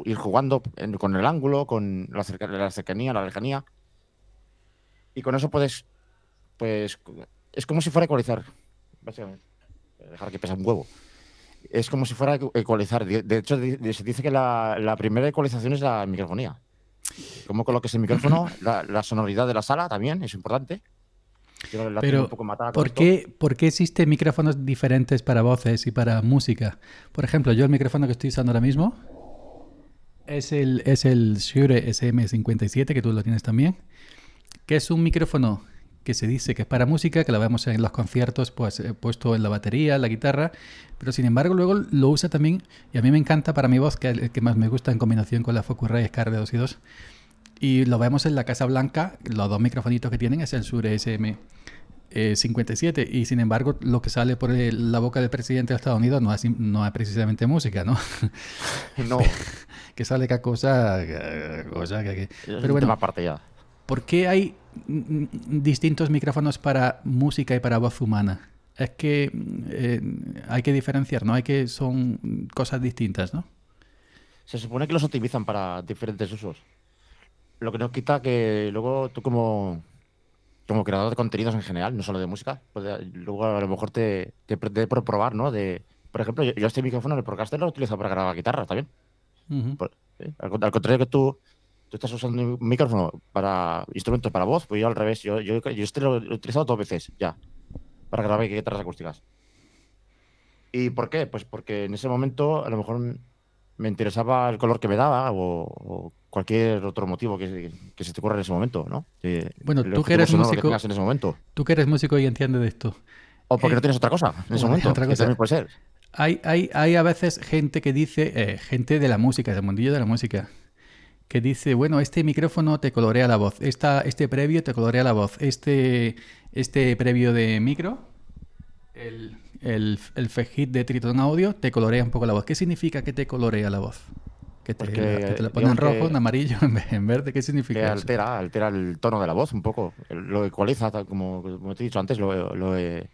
ir jugando con el ángulo, con la, cercanía, la lejanía. Y con eso puedes, pues, es como si fuera ecualizar, básicamente. Dejar que pesa un huevo es como si fuera ecualizar. De hecho, se dice que la, la primera ecualización es la microfonía cómo coloques el micrófono, *clears throat* la, sonoridad de la sala también es importante. Pero, ¿por, qué, ¿por qué existen micrófonos diferentes para voces y para música? Por ejemplo, yo el micrófono que estoy usando ahora mismo es el, es el Shure SM57, que tú lo tienes también, que es un micrófono que se dice que es para música, que lo vemos en los conciertos, pues eh, puesto en la batería, la guitarra, pero sin embargo luego lo usa también, y a mí me encanta para mi voz, que es el que más me gusta en combinación con la Focusrite de 2 y 2, y lo vemos en la Casa Blanca, los dos microfonitos que tienen es el Sur SM. 57 eh, y sin embargo lo que sale por la boca del presidente de Estados Unidos no es, no es precisamente música, ¿no? *laughs* No. *laughs* que sale cada cosa, cosa Pero bueno, ya. ¿por qué hay distintos micrófonos para música y para voz humana? Es que eh, hay que diferenciar, ¿no? Hay que son cosas distintas, ¿no? Se supone que los optimizan para diferentes usos. Lo que nos quita que luego tú como, como creador de contenidos en general, no solo de música, pues luego a lo mejor te, te, por probar, ¿no? De, por ejemplo, yo, este micrófono en el lo utilizado para grabar guitarras también. ¿eh? al, contrario que tú, estás usando un micrófono para instrumentos para voz, pues yo al revés, yo, yo, este lo he utilizado dos veces ya, para grabar guitarras acústicas. ¿Y por qué? Pues porque en ese momento a lo mejor me interesaba el color que me daba o, cualquier otro motivo que, se te ocurra en ese momento, ¿no? bueno, tú que eres músico, tú que eres músico y entiendes de esto. O porque eh, no tienes otra cosa en ese momento. puede Hay, hay, a veces gente que dice, eh, gente de la música, del mundillo de la música, que dice, bueno, este micrófono te colorea la voz, esta, este previo te colorea la voz, este, este previo de micro, el el, el de Triton Audio te colorea un poco la voz. ¿Qué significa que te colorea la voz? Que te, la eh, ponen en rojo, en amarillo, *laughs* en verde. ¿Qué significa? Que altera, altera el tono de la voz un poco. Lo ecualiza, como, te he dicho antes, lo, eh,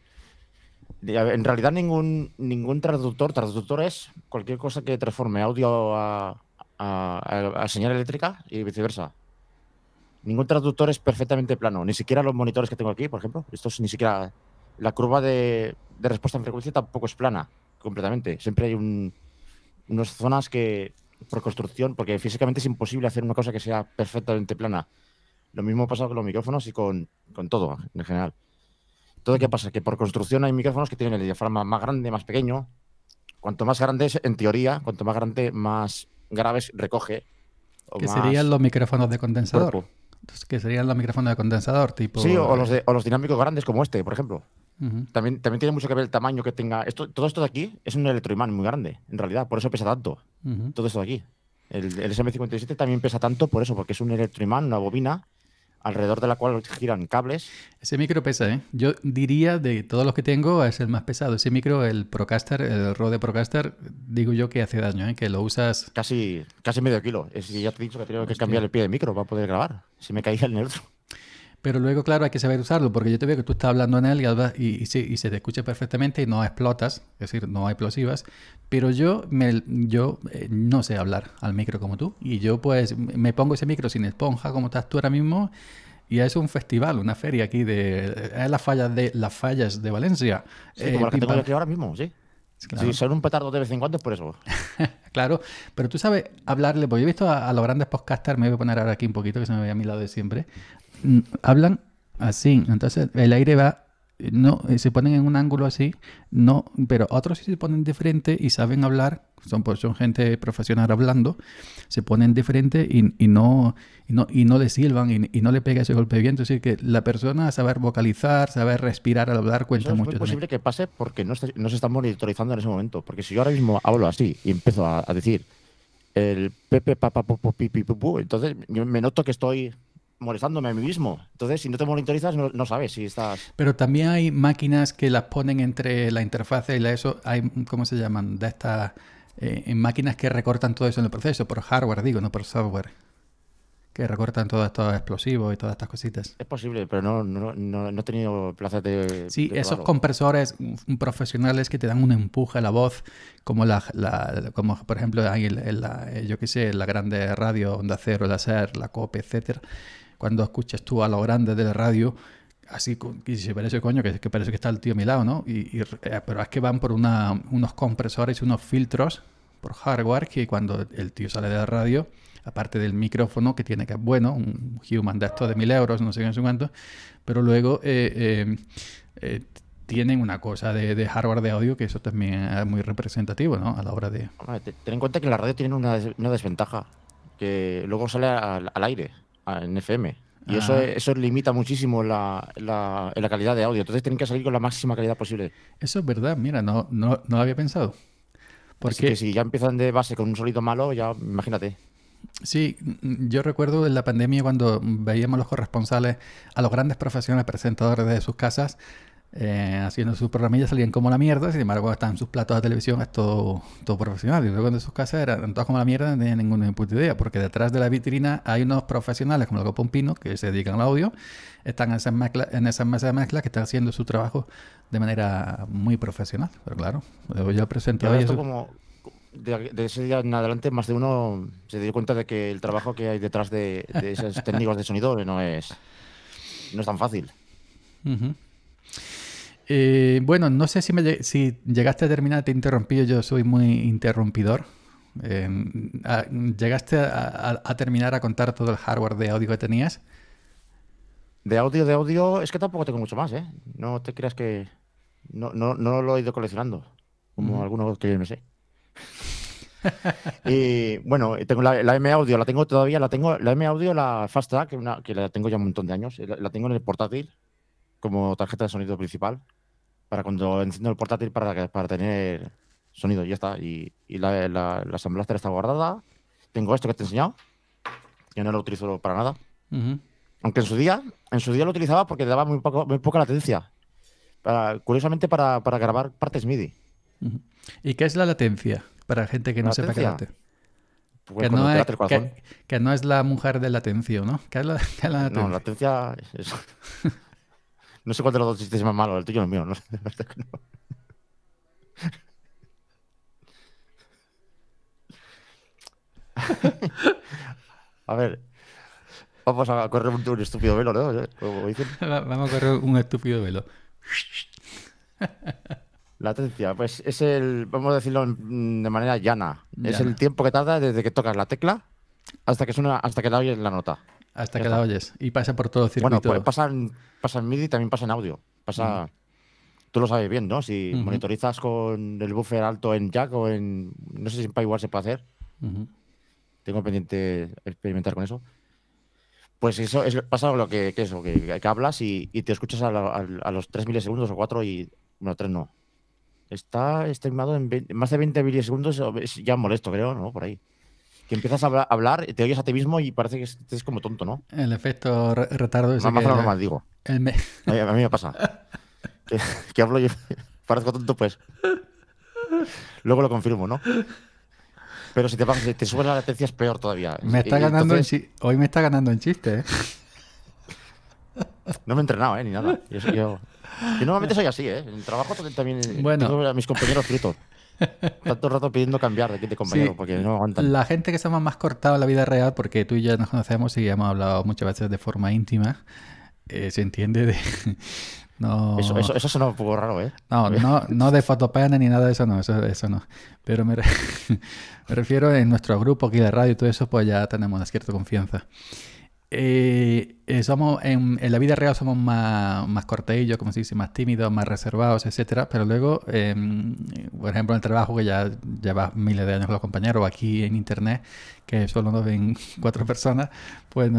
En realidad ningún, ningún traductor, traductor es cualquier cosa que transforme audio a, a, señal eléctrica y viceversa. Ningún traductor es perfectamente plano, ni siquiera los monitores que tengo aquí, por ejemplo, estos ni siquiera la curva de, respuesta en frecuencia tampoco es plana completamente. Siempre hay unas zonas que, por construcción, porque físicamente es imposible hacer una cosa que sea perfectamente plana. Lo mismo pasa con los micrófonos y con, todo en general. Todo ¿qué pasa? Que por construcción hay micrófonos que tienen el diafragma más grande, más pequeño. Cuanto más grande es, en teoría, cuanto más grande, más graves recoge. Que serían los micrófonos de condensador. Que serían los micrófonos de condensador, tipo. Sí, o los, eh, de, o los dinámicos grandes como este, por ejemplo también, tiene mucho que ver el tamaño que tenga. Esto, todo esto de aquí es un electroimán muy grande, en realidad, por eso pesa tanto. Todo esto de aquí. El, SM57 también pesa tanto por eso, porque es un electroimán, una bobina alrededor de la cual giran cables. Ese micro pesa, ¿eh? Yo diría de todos los que tengo es el más pesado. Ese micro, el Procaster, el Rode Procaster, digo yo que hace daño, ¿eh? Que lo usas... Casi, casi medio kilo. Es, ya te he dicho que tengo que cambiar el pie de micro para poder grabar. Si me caía el neutro. Pero luego, claro, hay que saber usarlo, porque yo te veo que tú estás hablando en él y, y, se, te escucha perfectamente y no explotas, es decir, no hay explosivas. Pero yo, me, yo eh, no sé hablar al micro como tú, y yo pues me pongo ese micro sin esponja como estás tú ahora mismo, y es un festival, una feria aquí de es las fallas de las fallas de Valencia. Sí, como eh, ahora mismo, sí. son un petardo de vez en cuando es por eso. *laughs* claro, pero tú sabes hablarle, porque yo he visto a, a los grandes podcasters, me voy a poner ahora aquí un poquito, que se me ve a mi lado de siempre, hablan así, entonces el aire va eh, no eh, se ponen en un ángulo así, no, pero otros sí se ponen de frente y saben hablar, son, pues, son gente profesional hablando, se ponen de frente y, y no, y, no, y no le silban y, y, no le pega ese golpe de viento. Es decir, que la persona saber vocalizar, saber respirar al hablar cuenta mucho. Es posible que pase porque no, está, no, se está monitorizando en ese momento, porque si yo ahora mismo hablo así y empiezo a, decir el pepe papá entonces me noto que estoy molestándome a mí mismo. Entonces, si no te monitorizas, no, sabes si estás. Pero también hay máquinas que las ponen entre la interfaz y la eso. Hay, ¿Cómo se llaman? De estas eh, máquinas que recortan todo eso en el proceso, por hardware, digo, no por software. Que recortan todos estos explosivos y todas estas cositas. Es posible, pero no, no, he tenido plazas de. Sí, esos compresores mm, mm, profesionales que te dan un empuje a la voz, como la, como por ejemplo hay la, eh, yo qué sé, la grande radio, Onda Cero, la SER, la COPE, etcétera cuando escuchas tú a lo grande de la radio, así que se parece coño que, que, parece que está el tío a mi lado, ¿no? Y, eh, pero es que van por unos compresores, unos filtros por hardware que cuando el tío sale de la radio, aparte del micrófono que tiene que bueno, un human de estos de mil euros, no sé qué, en su cuánto, pero luego eh, eh, tienen una cosa de, hardware de audio que eso también es muy representativo, ¿no? A la hora de... Ten en cuenta que la radio tiene una, desventaja, que luego sale al aire en FM. Y eso, eso limita muchísimo la, calidad de audio. Entonces tienen que salir con la máxima calidad posible. Eso es verdad, mira, no, no, no había pensado. Porque si ya empiezan de base con un sonido malo, ya imagínate. Sí, yo recuerdo en la pandemia cuando veíamos los corresponsales a los grandes profesionales presentadores de sus casas eh, haciendo sus programillas salían como la mierda, sin embargo están sus platos de televisión, es todo, profesional. Y luego en sus casas eran todas como la mierda, no tenían ninguna idea, porque detrás de la vitrina hay unos profesionales como el Pompino que se dedican al audio, están en esas, en esas mesas de mezcla que están haciendo su trabajo de manera muy profesional. Pero claro, yo presento a ellos. de, ese día en adelante, más de uno se dio cuenta de que el trabajo que hay detrás de, esos *laughs* técnicos de sonido no es, no es tan fácil. Eh, bueno, no sé si, llegaste a terminar, te interrumpí, yo soy muy interrumpidor. Eh, ¿Llegaste a, terminar a contar todo el hardware de audio que tenías? De audio, de audio, es que tampoco tengo mucho más, ¿eh? No te creas que... No, no, lo he ido coleccionando, como mm. algunos que yo no sé. *laughs* y bueno, tengo la, M Audio, la tengo todavía, la tengo, la M Audio, la Fast Track, que la tengo ya un montón de años, eh, la tengo en el portátil como tarjeta de sonido principal para cuando enciendo el portátil para, para tener sonido y ya está. Y, y la, la, está guardada. Tengo esto que te he enseñado. Yo no lo utilizo para nada. Aunque en su día, en su día lo utilizaba porque daba muy, poco, muy poca latencia. curiosamente para, para, grabar partes MIDI. ¿Y qué es la latencia? Para gente que no sepa qué late. Pues que, no es, que, no es la mujer de latencia, ¿no? ¿Qué es la, qué es la latencia? No, latencia es... *laughs* No sé cuál de los dos chistes es más malo, el tuyo o el mío. No, *laughs* verdad que no. *laughs* a ver. Vamos a correr un, estúpido velo, ¿no? ¿Eh? *laughs* Vamos a correr un estúpido velo. Latencia, pues es el, vamos a decirlo de manera llana, es el tiempo que tarda desde que tocas la tecla hasta que suena, hasta que la oyes la nota. Hasta que la oyes. Y pasa por todo el circuito. Bueno, pues pasan, MIDI y también pasa en audio. Pasa. tú lo sabes bien, ¿no? Si monitorizas con el buffer alto en jack o en. No sé si en PA igual se puede hacer. Tengo pendiente experimentar con eso. Pues eso es, pasa lo que, es, que, hablas y, te escuchas a, los 3 milisegundos o 4 y. Bueno, 3 no. Está estimado en más de 20 milisegundos, es ya molesto, creo, ¿no? Por ahí que empiezas a hablar, te oyes a ti mismo y parece que estés como tonto, ¿no? El efecto retardo es. Más, normal, digo. a, mí, me pasa. que, hablo y *laughs* parezco tonto, pues. Luego lo confirmo, ¿no? Pero si te, si te la latencia es peor todavía. Me está eh, ganando Hoy me está ganando en chiste, ¿eh? No me he entrenado, ¿eh? Ni nada. Yo, normalmente soy así, ¿eh? En trabajo también. Eh, bueno. a mis compañeros fritos. Tanto rato pidiendo cambiar de, quién compañero porque no aguantan. La gente que estamos más cortado en la vida real, porque tú y yo nos conocemos y hemos hablado muchas veces de forma íntima, eh, se entiende de. *laughs* No... Eso, eso, eso suena un poco raro, ¿eh? No, no, no de fotopena ni nada de eso, no, eso, eso no. Pero me, *laughs* me, refiero en nuestro grupo aquí de radio y todo eso, pues ya tenemos una cierta confianza. Eh, eh, somos en, la vida real somos más, más como se dice, más tímidos, más reservados, etcétera. Pero luego, em, por ejemplo, en el trabajo que ya lleva miles de años los compañeros, aquí en internet, que solo nos ven *laughs* cuatro personas, pues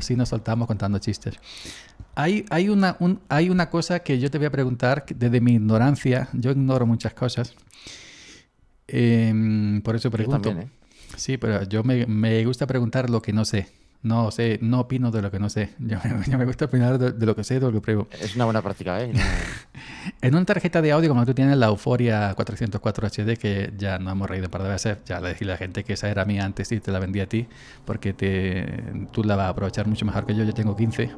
sí nos soltamos contando chistes. Hay, hay, una, hay una cosa que yo te voy a preguntar desde mi ignorancia. Yo ignoro muchas cosas. Em, por eso pregunto. Yo ¿eh? sí, pero yo me, me gusta preguntar lo que no sé. No sé, no opino de lo que no sé. *laughs* Yo, me gusta opinar de, lo que sé, de lo que pruebo. Es una buena práctica, ¿eh? *laughs* en una tarjeta de audio, como tú tienes la Euforia 404 HD, que ya no hemos reído para par de ya le dije a la gente que esa era mía antes y te la vendí a ti, porque te, tú la vas a aprovechar mucho mejor que yo, yo tengo 15.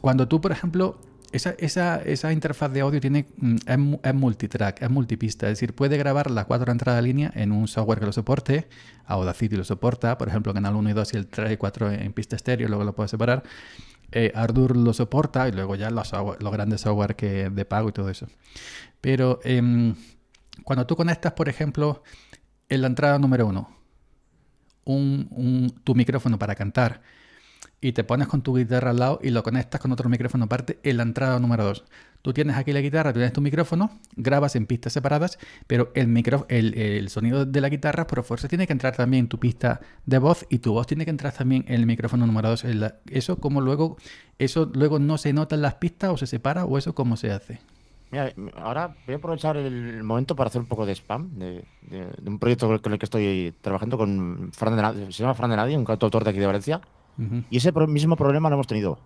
cuando tú, por ejemplo, esa, interfaz de audio tiene, mm, es, multitrack, es multipista, es decir, puede grabar las cuatro entradas de línea en un software que lo soporte, Audacity lo soporta, por ejemplo, Canal 1 y 2 y el 3 y 4 en pista estéreo, luego lo puede separar, eh, Ardour lo soporta y luego ya los, grandes software que, de pago y todo eso. Pero em, cuando tú conectas, por ejemplo, en la entrada número 1, tu micrófono para cantar, y te pones con tu guitarra al lado y lo conectas con otro micrófono aparte en la entrada número 2. Tú tienes aquí la guitarra, tienes tu micrófono, grabas en pistas separadas, pero el, el, sonido de la guitarra por fuerza tiene que entrar también en tu pista de voz y tu voz tiene que entrar también en el micrófono número 2. Eso como luego, eso luego no se nota en las pistas o se separa o eso cómo se hace. ahora voy a aprovechar el momento para hacer un poco de spam de, un proyecto con el que estoy trabajando con Fran de se llama Fran de Nadie, un autor de aquí de Valencia. Y ese mismo problema lo hemos tenido.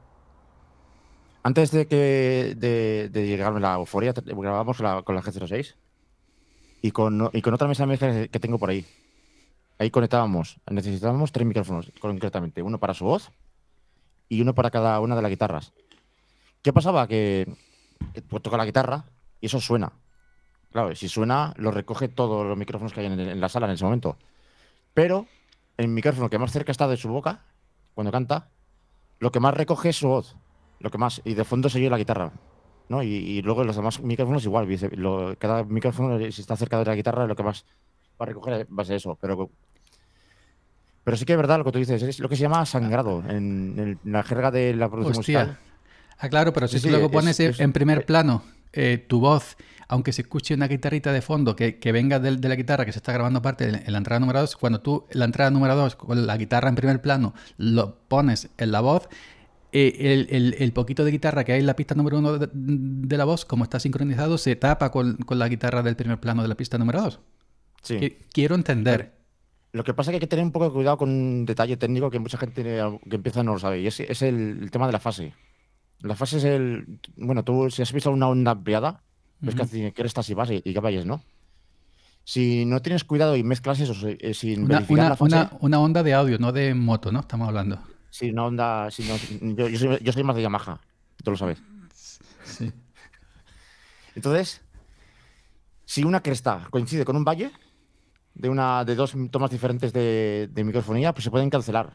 Antes de que de, llegarme la euforia, grabábamos con la G06 y con, y con otra mesa que tengo por ahí. Ahí conectábamos, necesitábamos tres micrófonos concretamente, uno para su voz y uno para cada una de las guitarras. ¿Qué pasaba? Que, eh, pues, toca la guitarra y eso suena. Claro, si suena, lo recoge todos los micrófonos que hay en, en la sala en ese momento. Pero el micrófono que más cerca está de su boca cuando canta, lo que más recoge es su voz. Lo que más, y de fondo se oye la guitarra. ¿no? Y, luego los demás micrófonos igual. cada micrófono, eh, si está cerca de la guitarra, lo que más va a recoger va a ser eso. Pero, pero sí que es verdad lo que tú dices, es lo que se llama sangrado en, la jerga de la producción musical. Ah, claro, pero si tú sí, luego pones en primer eh, plano eh, tu voz aunque se escuche una guitarrita de fondo que, venga de, la guitarra que se está grabando aparte en, la entrada número 2, cuando tú la entrada número 2 con la guitarra en primer plano lo pones en la voz, eh, el, poquito de guitarra que hay en la pista número 1 de, la voz, como está sincronizado, se tapa con, la guitarra del primer plano de la pista número 2. Sí. quiero entender. Lo que pasa es que hay que tener un poco de cuidado con un detalle técnico que mucha gente que empieza no lo sabe, y es, el, tema de la fase. La fase es el. Bueno, tú si has visto una onda ampliada, que y vas y, ¿no? Si no tienes cuidado y mezclas eso eh, eh, sin una, una, onda de audio, no de moto, ¿no? Estamos hablando. Sí, una onda... yo, soy, más de Yamaha, tú lo sabes. Sí. Entonces, si una cresta coincide con un valle de, una, de dos tomas diferentes de, de microfonía, pues se pueden cancelar.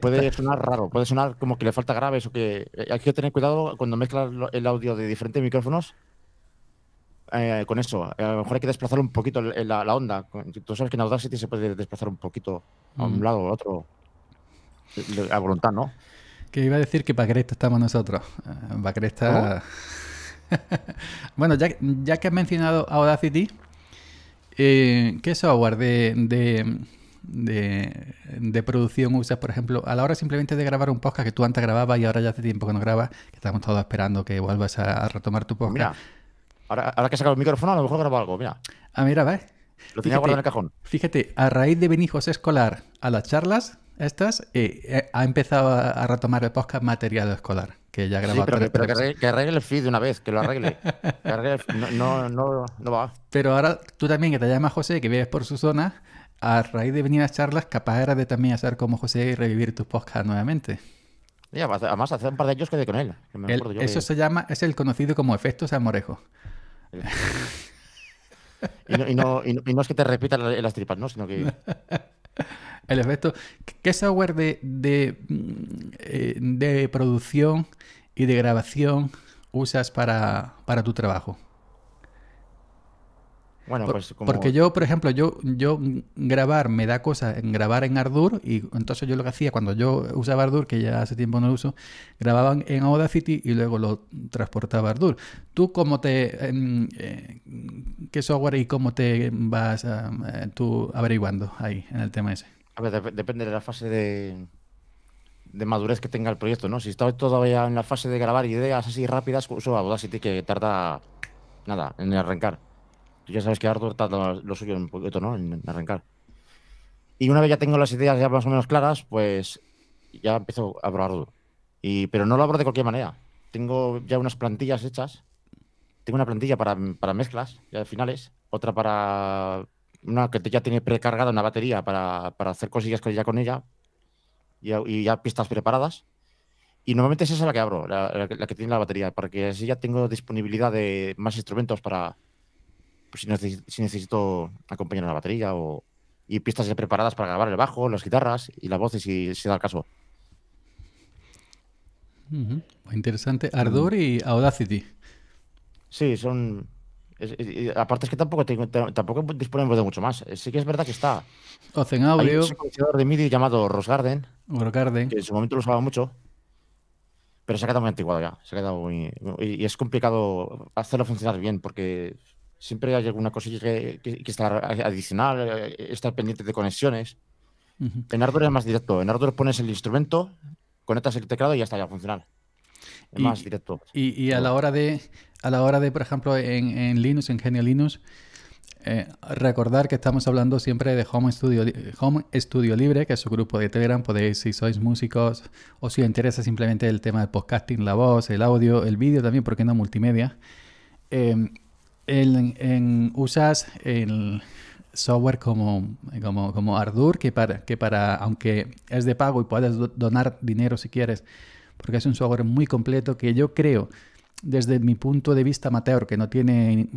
puede sonar raro, puede sonar como que le falta graves o que eh, hay que tener cuidado cuando mezclas el audio de diferentes micrófonos eh, con eso. A lo mejor hay que desplazar un poquito la, onda. Tú sabes que en Audacity se puede desplazar un poquito a un mm. lado o al otro. Eh, a voluntad, ¿no? Que iba a decir que para Cresta estamos nosotros. Eh, para cresta *laughs* bueno, ya, ya, que has mencionado Audacity, ¿qué software de, de, producción usas, por ejemplo, a la hora simplemente de grabar un podcast que tú antes grababas y ahora ya hace tiempo que no grabas, que estamos todos esperando que vuelvas a, retomar tu podcast? Ahora, ahora que sacado el micrófono, a lo mejor grabo algo, mira. Ah, mira, ¿ves? Lo tenía guardado en el cajón. Fíjate, a raíz de venir José Escolar a las charlas estas, eh, eh, ha empezado a, retomar el podcast material escolar, que ya grababa. Sí, pero, que, arregle, el feed de una vez, que lo arregle. *laughs* que arregle no, no, no, no va. Pero ahora tú también, que te llamas José, que vives por su zona, a raíz de venir a las charlas, capaz eras de también hacer como José y revivir tus podcasts nuevamente además, hace un par de años quedé con él. eso se llama, es el conocido como efecto Samorejo. *laughs* y, no, y, no, es que te repita las, tripas, ¿no? Sino que... *laughs* el efecto... ¿Qué software de, de, eh, de producción y de grabación usas para tu trabajo? Pues, porque yo, por ejemplo, yo, yo grabar me da cosas en grabar en Ardour y entonces yo lo que hacía cuando yo usaba Ardour, que ya hace tiempo no lo uso, grababan en Audacity y luego lo transportaba a Ardour. ¿Tú cómo te... Em, eh, qué software y cómo te vas em, eh, tú averiguando ahí en el tema ese? A ver, depende de la fase de, madurez que tenga el proyecto, ¿no? Si estás todavía en la fase de grabar ideas así rápidas, uso Audacity que tarda nada en arrancar. Tú ya sabes que Arthur está lo suyo un poquito, ¿no? En, arrancar. Y una vez ya tengo las ideas ya más o menos claras, pues ya empiezo a probarlo. Y, pero no lo abro de cualquier manera. Tengo ya unas plantillas hechas. Tengo una plantilla para, para mezclas, ya de finales. Otra para. Una que ya tiene precargada una batería para, para hacer cosillas con ella. Y, ya pistas preparadas. Y normalmente es esa la que abro, la, la, que tiene la batería, porque así ya tengo disponibilidad de más instrumentos para, pues si, necesito acompañar a la batería o, y pistas preparadas para grabar el bajo, las guitarras y las voces si se da el caso. Interesante. Ardor y Audacity. Sí, son. aparte es que tampoco, tampoco disponemos de mucho más. Sí que es verdad que está. hacen Audio. Hay un de MIDI llamado Rosgarden. Rosgarden. Que en su momento lo usaba mucho. Pero se ha quedado muy antiguado ya. Se ha quedado muy, y es complicado hacerlo funcionar bien porque Siempre hay alguna cosilla que, está adicional, eh, estar pendiente de conexiones. En Arduino es más directo. En Arduino pones el instrumento, conectas el teclado y ya está ya funcional. Es más directo. Y, a la hora de, a la hora de, por ejemplo, en, Linux, en Genio Linux, eh, recordar que estamos hablando siempre de Home Studio, Home Studio Libre, que es su grupo de Telegram. Podéis, si sois músicos o si os interesa simplemente el tema del podcasting, la voz, el audio, el vídeo también, porque no multimedia. Eh, en, usas el software como, como, como Ardour, que para, que para, aunque es de pago y puedes donar dinero si quieres, porque es un software muy completo que yo creo, desde mi punto de vista amateur, que no tiene,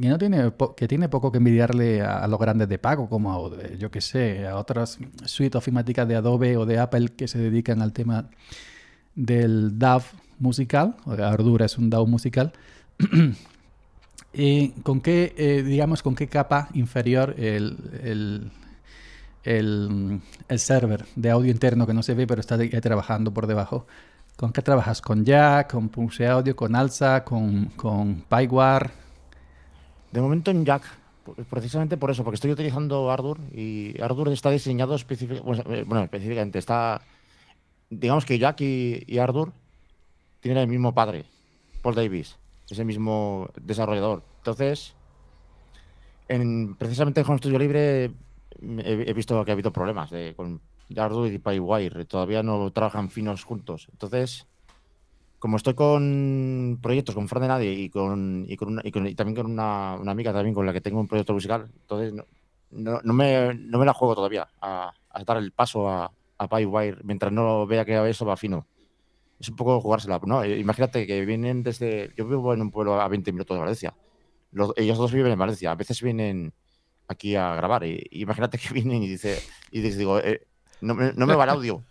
que no tiene, que tiene poco que envidiarle a, los grandes de pago, como yo que sé, a otras suites ofimáticas de Adobe o de Apple que se dedican al tema del DAV musical, Ardour es un DAW musical. *clears throat* ¿Con qué, eh, digamos, con qué capa inferior el, server de audio interno que no se ve pero está trabajando por debajo? ¿Con qué trabajas? ¿Con Jack? ¿Con Pulse Audio? ¿Con Alza? ¿Con, con PyWare? De momento en Jack, precisamente por eso, porque estoy utilizando Ardour y Ardour está diseñado específicamente, eh, bueno, específicamente, está, digamos que Jack y, y Ardour tienen el mismo padre, Paul Davis ese mismo desarrollador. Entonces, en, precisamente con Home Studio Libre mm, he, visto que ha habido problemas con Arduino y PyWire. Todavía no trabajan finos juntos. Entonces, como estoy con proyectos con Fran de Nadie y, con, y, con, y, también con una, amiga también con la que tengo un proyecto musical, entonces no, me, me, la juego todavía a, dar el paso a, a PyWire mientras no vea que eso va fino es un poco jugársela, ¿no? Eh, imagínate que vienen desde. Yo vivo en un pueblo a 20 minutos de Valencia. ellos dos viven en Valencia. A veces vienen aquí a grabar. Y, imagínate que *laughs* vienen y dice, y digo, eh, no, me va el audio.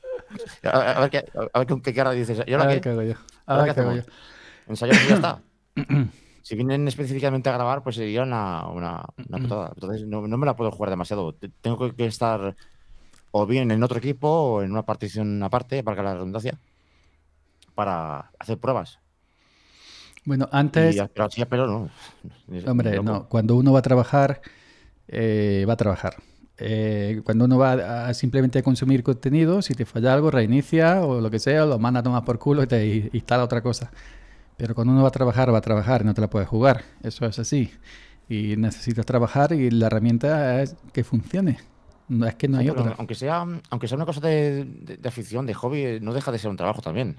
A, ver, qué, a qué cara dices. ahora a ver qué, hago yo. A ya está. *clears throat* si vienen específicamente a grabar, pues sería una, una, putada. Entonces no, no, me la puedo jugar demasiado. Tengo que estar o bien en otro equipo o en una partición aparte, para que la redundancia para hacer pruebas. Bueno, antes. pero, no. Hombre, no. Cuando uno va a trabajar, eh, va a trabajar. Eh, cuando uno va simplemente a consumir contenido, si te falla algo, reinicia o lo que sea, lo manda a tomar por culo y te instala otra cosa. Pero cuando uno va a trabajar, va a trabajar, no te la puedes jugar. Eso es así. Y necesitas trabajar y la herramienta es que funcione. No es que no hay Aunque sea, aunque sea una cosa de afición, de hobby, eh, no deja de ser un trabajo también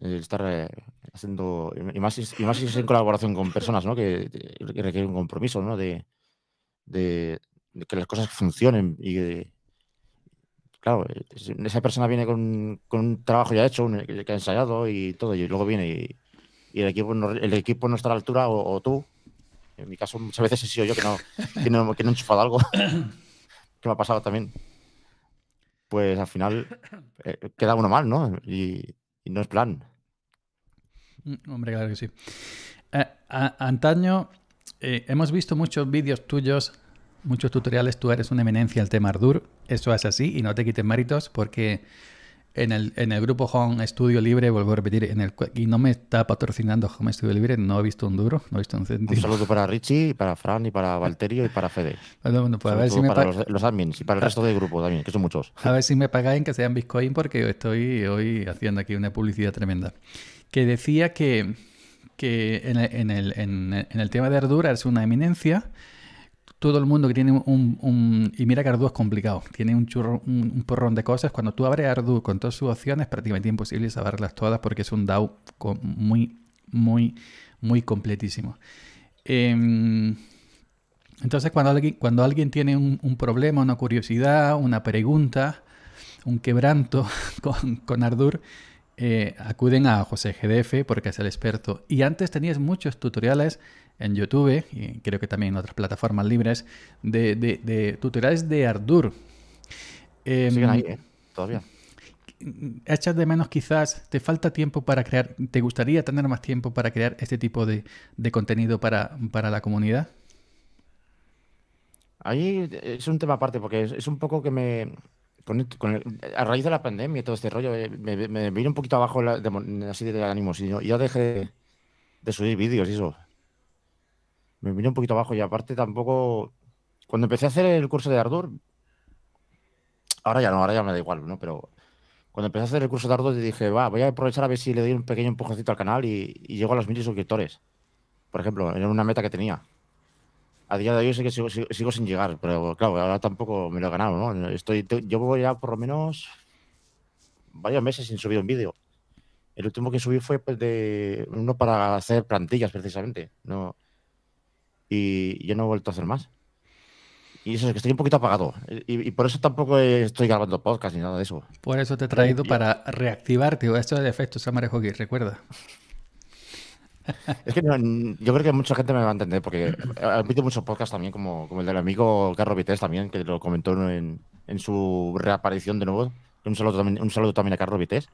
estar eh, haciendo, y más, y más si es en colaboración con personas, ¿no? Que, requiere un compromiso, ¿no? De, que las cosas funcionen y claro, esa persona viene con, con un trabajo ya hecho, que ha ensayado y todo, y luego viene y, el, equipo no, el equipo no está a la altura o, tú. En mi caso muchas veces he sido yo que no, que no, que no he enchufado algo, *coughs* que me ha pasado también. Pues al final eh, queda uno mal, ¿no? Y, y no es plan. Mm, hombre, claro que sí. Eh, antaño eh, hemos visto muchos vídeos tuyos, muchos tutoriales. Tú eres una eminencia al tema Ardur. Eso es así y no te quites méritos porque en el, en el grupo Home Estudio Libre, vuelvo a repetir, en el, y no me está patrocinando Home Estudio Libre, no he visto un duro, no he visto un céntimo. Un saludo para Richie, para Fran, y para Valterio, y para Fede. para los, admins y para el resto del grupo también, que son muchos. A ver si me pagáis que sean Bitcoin, porque estoy hoy haciendo aquí una publicidad tremenda. Que decía que, que en, el, en, el, en, en el tema de Ardura es una eminencia todo el mundo que tiene un... y mira que Ardu es complicado, tiene un, churro, un, porrón de cosas. Cuando tú abres Ardu con todas sus opciones, prácticamente imposible saberlas todas porque es un DAO muy, muy, muy completísimo. Em, entonces, cuando alguien, cuando alguien tiene un, problema, una curiosidad, una pregunta, un quebranto *laughs* con, con eh, acuden a José GDF porque es el experto. Y antes tenías muchos tutoriales en YouTube y creo que también en otras plataformas libres de, tutoriales de Ardour. Siguen ahí, em, ¿eh? Todavía. Echas de menos quizás, te falta tiempo para crear, ¿te gustaría tener más tiempo para crear este tipo de, contenido para, la comunidad? Ahí es un tema aparte, porque es, un poco que me, con a raíz de la pandemia y todo este rollo, eh, me, me, un poquito abajo la, de, de ánimos Y yo dejé de subir vídeos y eso me vino un poquito abajo y aparte tampoco, cuando empecé a hacer el curso de Ardour, ahora ya no, ahora ya me da igual, ¿no? Pero cuando empecé a hacer el curso de Ardour dije, va, voy a aprovechar a ver si le doy un pequeño empujoncito al canal y, llego a los mil suscriptores. Por ejemplo, era una meta que tenía. A día de hoy sé que sigo, sin llegar, pero claro, ahora tampoco me lo he ganado, ¿no? Estoy, yo voy ya por lo menos varios meses sin subir un vídeo. El último que subí fue pues, uno para hacer plantillas, precisamente. No, y yo no he vuelto a hacer más. Y eso es que estoy un poquito apagado. Y, por eso tampoco estoy grabando podcast ni nada de eso. Por eso te he traído para reactivarte reactivarte. Esto es el efecto Samara Hockey, recuerda. Es que yo creo que mucha gente me va a entender porque visto muchos podcasts también, como, como el del amigo Carlos Vites también, que lo comentó en, en su reaparición de nuevo. Un saludo también, un saludo también a Carlos Vites.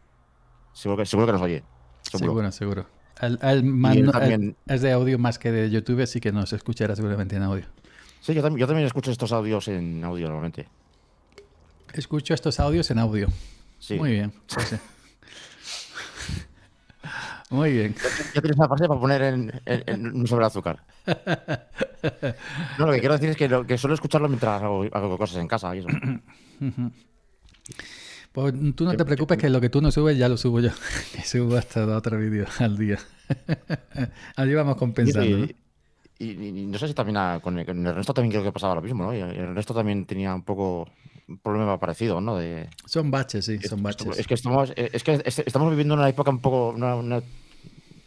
Seguro que, seguro que nos oye. seguro. seguro el es de audio más que de YouTube, así que nos escuchará seguramente en audio. Sí, yo también, yo también escucho estos audios en audio normalmente. Escucho estos audios en audio. Sí. Muy bien. *laughs* Muy bien. Ya tienes una parte para poner en, sobre azúcar. No, lo que quiero decir es que, suelo escucharlo mientras hago, hago cosas en casa. Y eso. Pues tú no te preocupes que lo que tú no subes ya lo subo yo. *laughs* Y subo hasta otro vídeo al día. *laughs* Allí vamos compensando. Y, no sé si también ah, con con, resto también creo que pasaba lo mismo, ¿no? Y Ernesto también tenía un poco un problema parecido, ¿no? De... Son baches, sí, son baches. Es que estamos, es que estamos viviendo una época un poco.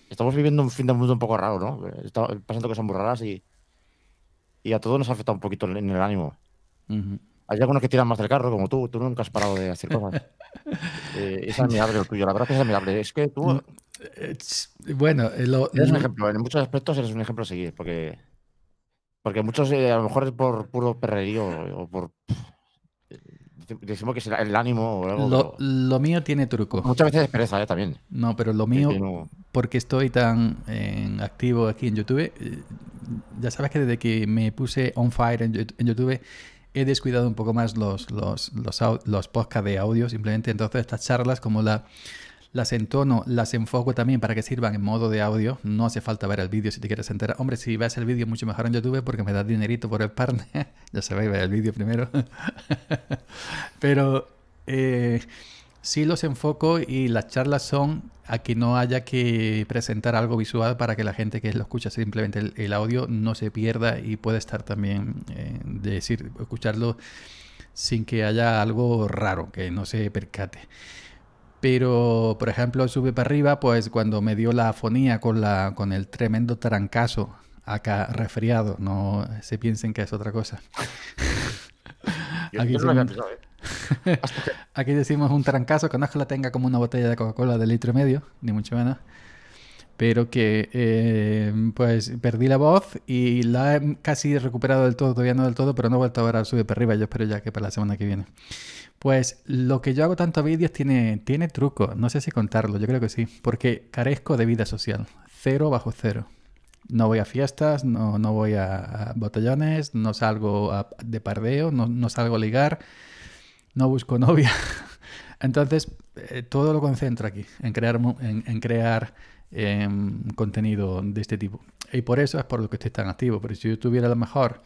Estamos viviendo un fin de mundo un poco raro, ¿no? Está pasando cosas muy raras y, y a todos nos afecta un poquito en el ánimo. Uh hay algunos que tiran más del carro, como tú. Tú nunca has parado de hacer cosas. *laughs* Eh, es admirable el tuyo. La verdad que es admirable. Es que tú. Mm, eh, bueno, eh, eres un ejemplo. En muchos aspectos eres un ejemplo a seguir. Porque, porque muchos, a lo mejor es por puro perrerío o por. Decimos que es el ánimo o algo. Lo, mío tiene truco. Muchas veces es pereza, También. No, pero lo mío, porque estoy tan activo aquí en YouTube, ya sabes que desde que me puse on fire en YouTube he descuidado un poco más los, los, podcasts de audio, simplemente entonces estas charlas como la, las entono, las enfoco también para que sirvan en modo de audio, no hace falta ver el vídeo si te quieres enterar. Hombre, si ves el vídeo mucho mejor en YouTube porque me da dinerito por el partner, *laughs* ya sabéis, ver el vídeo primero. *laughs* Pero... si eh, sí los enfoco y las charlas son a que no haya que presentar algo visual para que la gente que lo escucha simplemente el, audio no se pierda y pueda estar también, eh, decir, escucharlo sin que haya algo raro, que no se percate. Pero, por ejemplo, sube para arriba, pues cuando me dio la afonía con, la, con el tremendo trancazo acá resfriado, no se piensen que es otra cosa. *laughs* *laughs* Aquí decimos un trancazo, que no es que la tenga como una botella de Coca-Cola de litro y medio, ni mucho menos. Pero que eh, pues perdí la voz y la he casi recuperado del todo, todavía no del todo, pero no he vuelto a ver al sube para arriba. Yo espero ya que para la semana que viene. Pues lo que yo hago tanto vídeos tiene, tiene truco. No sé si contarlo, yo creo que sí. Porque carezco de vida social. Cero bajo cero. No voy a fiestas, no, no voy a, botellones, no salgo de pardeo, no, no salgo a ligar no busco novia. *laughs* Entonces, eh, todo lo concentro aquí, en crear, en, crear em, contenido de este tipo. Y por eso es por lo que estoy tan activo. Pero si yo tuviera a lo mejor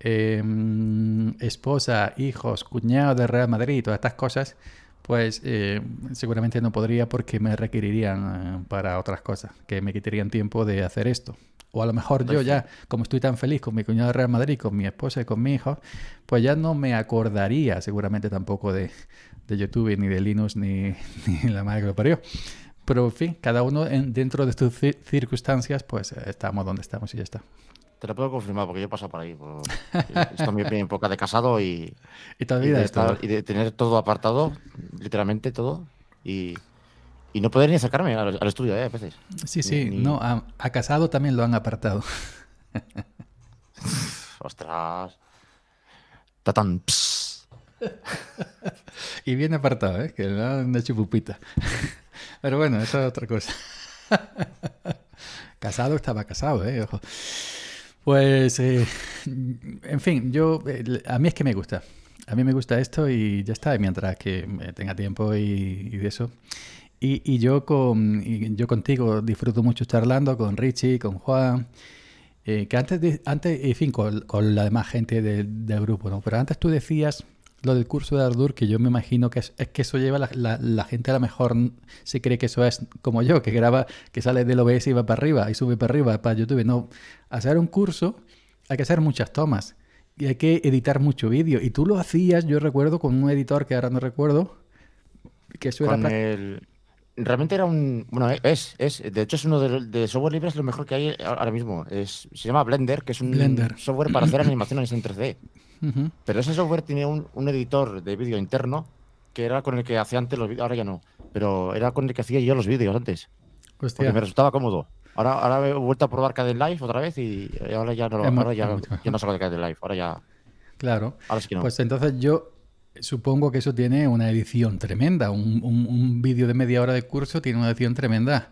em, esposa, hijos, cuñado de Real Madrid, y todas estas cosas, pues em, seguramente no podría porque me requerirían eh, para otras cosas, que me quitarían tiempo de hacer esto. O a lo mejor yo ya, como estoy tan feliz con mi cuñado de Real Madrid, con mi esposa y con mi hijo, pues ya no me acordaría seguramente tampoco de, de YouTube, ni de Linux, ni, *laughs* ni la madre que lo parió. Pero en fin, cada uno en, dentro de sus circunstancias, pues eh, estamos donde estamos y ya está. Te lo puedo confirmar porque yo he pasado por ahí. Por... *laughs* Esto mi época de casado y. *laughs* Y, de, y de tener todo apartado, literalmente todo. Y y no poder ni sacarme al, estudio, ¿eh? A Sí, sí, no, a, Casado también lo han apartado. *laughs* Ostras. Tatán. *laughs* y bien apartado, ¿eh? Que le han hecho pupita. *laughs* Pero bueno, eso es otra cosa. casado estaba casado, ¿eh? Pues, eh, en fin, yo, eh, a mí es que me gusta. A mí me gusta esto y ya está. mientras que eh, tenga tiempo y de eso. Y, yo, con, yo contigo disfruto mucho charlando con Richie, con Juan, eh, que antes, de, antes en fin, con, la demás gente del, grupo, ¿no? Pero antes tú decías lo del curso de Ardur, que yo me imagino que es, que eso lleva la, la, gente a lo mejor se cree que eso es como yo, que graba, que sale del OBS y va para arriba y sube para arriba para YouTube. No, hacer un curso hay que hacer muchas tomas y hay que editar mucho vídeo. Y tú lo hacías, yo recuerdo, con un editor que ahora no recuerdo. Que eso era el, realmente era un. Bueno, eh, es, es. De hecho, es uno de, de software libres lo mejor que hay ahora mismo. Es, se llama Blender, que es un software para hacer *clears throat* animaciones en 3D. Pero ese software tiene un, editor de vídeo interno que era con el que hacía antes los vídeos, ahora ya no. Pero era con el que hacía yo los vídeos antes. Hostia. Porque me resultaba cómodo. Ahora, ahora he vuelto a probar Caden Live otra vez y ahora ya no, ahora ya, no de Caden Live. Ahora ya. Claro. Ahora sí no. Pues entonces yo supongo que eso tiene una edición tremenda. Un, vídeo de media hora de curso tiene una edición tremenda.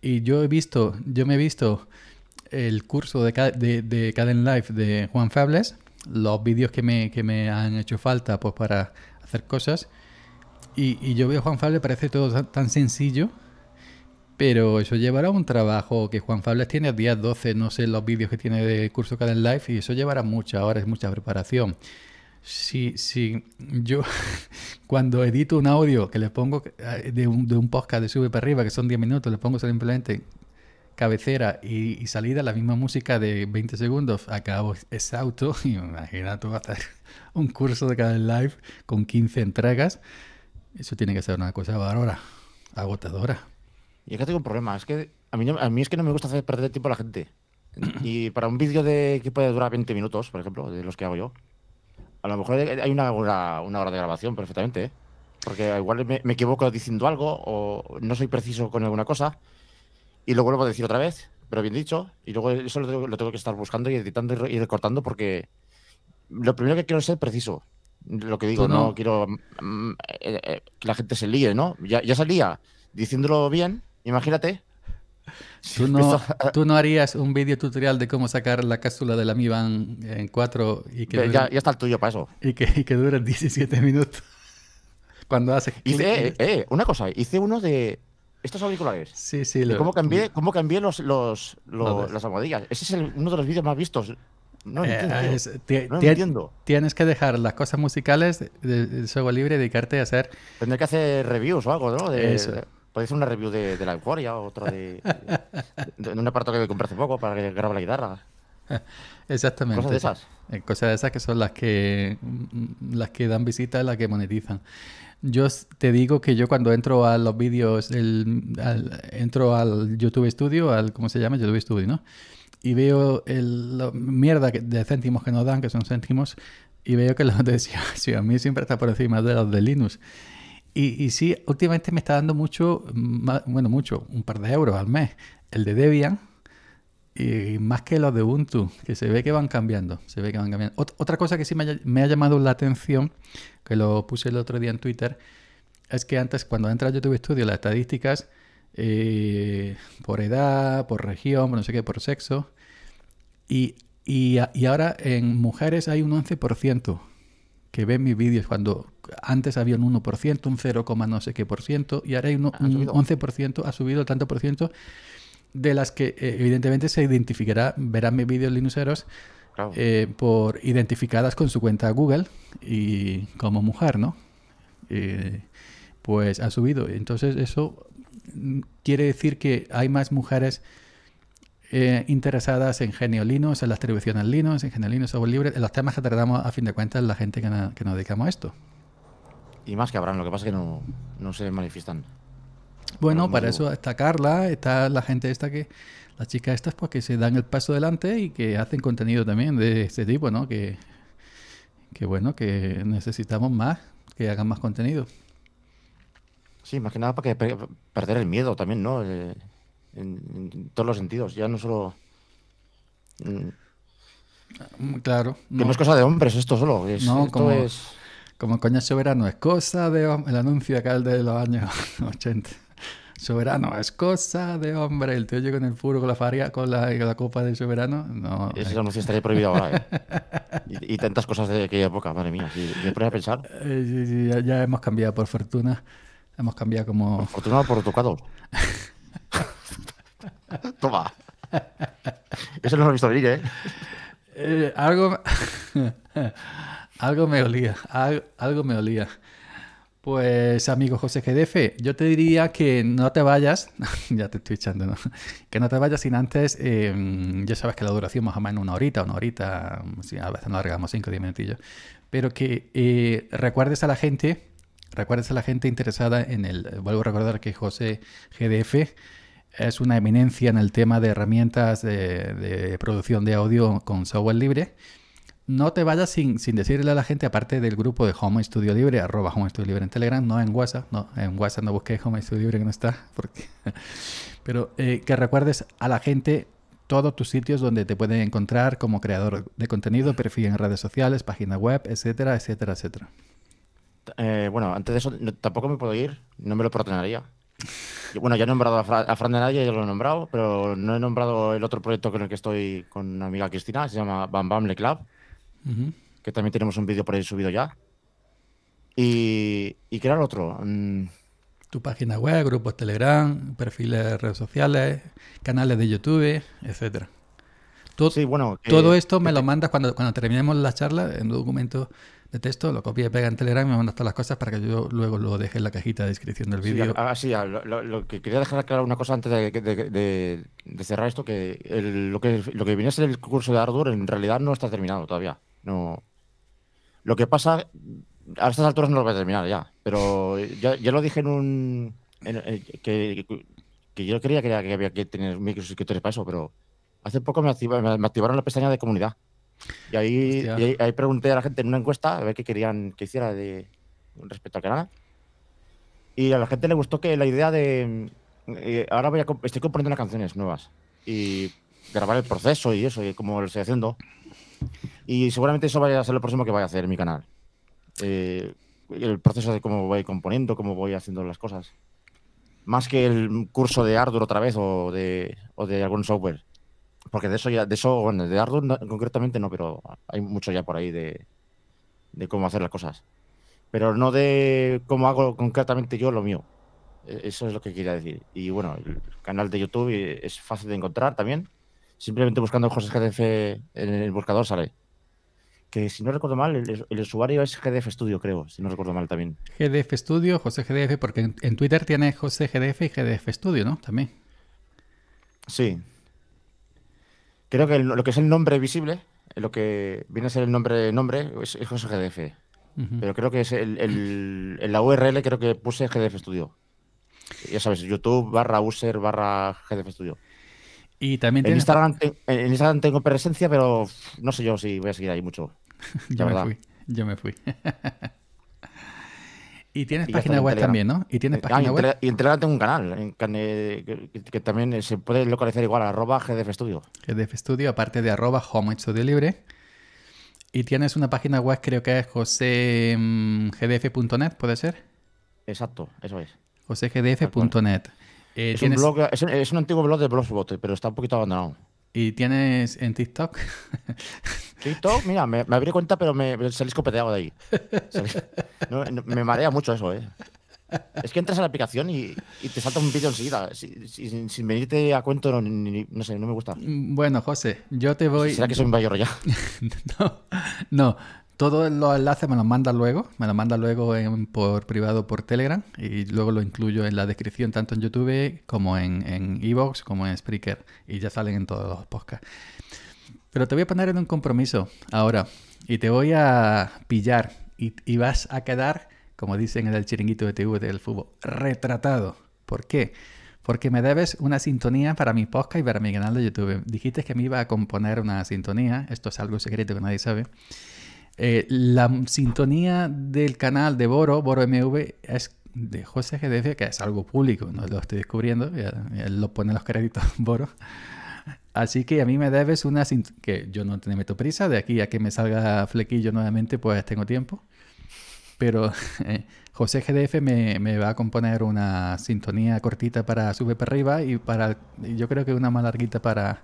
Y yo he visto, yo me he visto el curso de, de, Caden Life de Juan Fables, los vídeos que me, que me, han hecho falta pues, para hacer cosas. Y, yo veo a Juan Fables, parece todo tan, sencillo, pero eso llevará un trabajo que Juan Fables tiene a 10, 12, no sé los vídeos que tiene de curso Caden Life, y eso llevará muchas horas, mucha preparación si, si yo *laughs* cuando edito un audio que le pongo eh, de un, podcast de sube para arriba, que son 10 minutos, le pongo simplemente cabecera y, salida, la misma música de 20 segundos, acabo exhausto. Y *laughs* imagina tú hacer un curso de cada live con 15 entregas. Eso tiene que ser una cosa valora, agotadora. Y que tengo un problema, es que a mí, a mí es que no me gusta hacer perder tiempo a la gente. *clears throat* Y para un vídeo de que puede durar 20 minutos, por ejemplo, de los que hago yo, a lo mejor hay una, una, hora de grabación perfectamente, ¿eh? Porque igual me, equivoco diciendo algo o no soy preciso con alguna cosa y lo vuelvo a decir otra vez, pero bien dicho, y luego eso lo tengo, que estar buscando y editando y recortando porque lo primero que quiero es ser preciso lo que digo, pues no, quiero mm, eh, eh, que la gente se líe, ¿no? Ya, ya salía diciéndolo bien, imagínate, Tú no, harías un video tutorial de cómo sacar la cápsula de la Mi Band en 4 y que... Dure, ya, está el tuyo para Y que, que dure 17 minutos. *laughs* Cuando haces... Eh, eh, una cosa, hice uno de... Estos auriculares. Sí, sí. cómo cambié, cómo los, los, las almohadillas. Ese es uno de los vídeos más vistos. No, eh, entiendo, Tienes que dejar las cosas musicales de, juego libre y dedicarte a hacer. Tendré que hacer reviews o algo, ¿no? De, Puede ser una review de, de la o otra de, de, un aparato que compré hace poco para grabar la guitarra. Exactamente. Cosas de esas. Eh, cosas de esas que son las que mm, las que dan visitas, las que monetizan. Yo te digo que yo cuando entro a los vídeos, entro al YouTube Studio, al ¿cómo se llama? YouTube Studio, ¿no? Y veo el, la mierda de céntimos que nos dan, que son céntimos, y veo que los de Xiaomi siempre está por encima de los de Linux. Y, sí, últimamente me está dando mucho, bueno, mucho, un par de euros al mes, el de Debian, y más que los de Ubuntu, que se ve que van cambiando, se ve que van cambiando. otra cosa que sí me ha, llamado la atención, que lo puse el otro día en Twitter, es que antes cuando entra a YouTube Studio las estadísticas, eh, por edad, por región, por no sé qué, por sexo, y, y ahora en mujeres hay un 11% que ven mis vídeos cuando antes había un 1%, un 0, no sé qué por ciento, y ahora hay un, 11%, ha subido el tanto por ciento, de las que eh, evidentemente se identificará, verán mis vídeos linuxeros eh, por identificadas con su cuenta Google y como mujer, ¿no? Eh, pues ha subido. Entonces eso mm, quiere decir que hay más mujeres eh, interesadas en genio Linux, en las tribuciones Linux, en genio Linux, libre, en los temas que tratamos a fin de cuentas la gente que, nos dedicamos a esto. Y más que habrán, lo que pasa es que no, se manifiestan. Bueno, para eso está Carla, está la gente esta que, las chicas estas pues que se dan el paso adelante y que hacen contenido también de este tipo, ¿no? Que, que bueno, que necesitamos más, que hagan más contenido. Sí, más que nada para perder el miedo también, ¿no? Eh, en, todos los sentidos, ya no solo... Mm, claro. Que no. es cosa de hombres esto solo. no, como, es... como coña soberano, es cosa de El anuncio acá de los años 80. *laughs* Soberano, es cosa de hombre. El tío llega en el furo con la faria, con la, copa de soberano. No. Ese anuncio estaría prohibido ahora, ¿eh? *laughs* y, tantas cosas de aquella época, madre mía. Si me pensar. Eh, ya, hemos cambiado por fortuna. Hemos cambiado como. Por fortuna por tocado. *laughs* *laughs* Toma. Eso lo he visto venir, ¿eh? Eh, algo, *laughs* algo me olía. Algo, me olía. Pues, amigo José GDF, yo te diría que no te vayas. *laughs* ya te estoy echando, Que no te vayas sin antes. Em, ya sabes que la duración más o menos una horita, una horita. Sí, a veces no alargamos 5 o 10 minutillos. Pero que eh, recuerdes a la gente. Recuerdes a la gente interesada en el. Vuelvo a recordar que José GDF es una eminencia en el tema de herramientas de, producción de audio con software libre. No te vayas sin, decirle a la gente, aparte del grupo de Home Studio Libre, arroba Home Studio Libre en Telegram, no en WhatsApp, no, en WhatsApp no busqué Home Studio Libre que no está, porque... *laughs* pero eh, que recuerdes a la gente todos tus sitios donde te pueden encontrar como creador de contenido, perfil en redes sociales, página web, etcétera, etcétera, etcétera. Eh, bueno, antes de eso tampoco me puedo ir, no me lo perdonaría. Bueno, ya he nombrado a, Fran de Nadia, ya lo he nombrado, pero no he nombrado el otro proyecto con el que estoy con una amiga Cristina, se llama Bam Bam Le Club, que también tenemos un vídeo por ahí subido ya. Y, y qué era el otro. Mm. Tu página web, grupos Telegram, perfiles de redes sociales, canales de YouTube, etcétera. Todo, sí, bueno, todo eh, esto me lo mandas cuando, cuando terminemos la charla en un documento texto, lo copia y pega en Telegram y me manda todas las cosas para que yo luego lo deje en la cajita de descripción del vídeo. Ah, sí, ah, sí, lo, que quería dejar claro una cosa antes de, cerrar esto, que, lo que viene a ser el curso de Ardour en realidad no está terminado todavía. No. Lo que pasa, a estas alturas no lo voy a terminar ya, pero ya, lo dije en un... que, yo quería que, había que tener microsuscriptores para eso, pero hace poco me activaron la pestaña de comunidad. Y ahí, ahí, pregunté a la gente en una encuesta a ver qué querían que hiciera de, respecto al canal. Y a la gente le gustó que la idea de. Eh, ahora voy a, estoy componiendo unas canciones nuevas y grabar el proceso y eso, y cómo lo estoy haciendo. Y seguramente eso vaya a ser lo próximo que vaya a hacer en mi canal. Eh, el proceso de cómo voy componiendo, cómo voy haciendo las cosas. Más que el curso de Ardour otra vez o de, o de algún software. Porque de eso ya, de eso, bueno, de Arduino concretamente no, pero hay mucho ya por ahí de, cómo hacer las cosas. Pero no de cómo hago concretamente yo lo mío. E, eso es lo que quería decir. Y bueno, el canal de YouTube eh, es fácil de encontrar también. Simplemente buscando José GDF en el buscador sale. Que si no recuerdo mal, el, usuario es GDF Studio, creo, si no recuerdo mal también. GDF Studio, José GDF, porque en, en Twitter tiene José GDF y GDF Studio, ¿no? También. Sí, Creo que lo que es el nombre visible, eh, lo que viene a ser el nombre nombre, es, GDF. Pero creo que es el, en la URL creo que puse GDF Studio. Ya sabes, YouTube barra user barra GDF Studio. Y también en, Instagram, en Instagram tengo presencia, pero no sé yo si voy a seguir ahí mucho. ya *laughs* me fui, yo me fui. *laughs* Y tienes página web también, ¿no? Y tienes eh, ah, página web. Y en tengo un canal que, también se puede localizar igual, arroba gdfstudio. Studio. aparte de arroba Home Studio Libre. Y tienes una página web, creo que es josegdf.net, mm, ¿puede ser? Exacto, eso es. josegdf.net. Eh, es, un es, un antiguo blog de Blogspot, pero está un poquito abandonado. ¿Y tienes en TikTok? *laughs* TikTok, mira, me, abrí cuenta, pero me, salí escopeteado de ahí. me marea mucho eso, ¿eh? Es que entras a la aplicación y, te salta un vídeo enseguida, sin, venirte a cuento, no, sé, no me gusta. Bueno, José, yo te voy... ¿Será que soy un mayor ya? *laughs* no, no, todos los enlaces me los manda luego, me los manda luego por privado por Telegram y luego lo incluyo en la descripción tanto en YouTube como en Evox como en Spreaker y ya salen en todos los podcasts. Pero te voy a poner en un compromiso ahora y te voy a pillar y, y vas a quedar, como dicen en el chiringuito de TV del fútbol, retratado. ¿Por qué? Porque me debes una sintonía para mi podcast y para mi canal de YouTube. Dijiste que me iba a componer una sintonía, esto es algo secreto que nadie sabe. Eh, la sintonía del canal de Boro, Boro MV, es de José GDF, que es algo público, no lo estoy descubriendo, él lo pone en los créditos *laughs* Boro. Así que a mí me debes una que yo no te meto prisa, de aquí a que me salga flequillo nuevamente, pues tengo tiempo. Pero *laughs* eh, José GDF me, va a componer una sintonía cortita para Sube para arriba y para yo creo que una más larguita para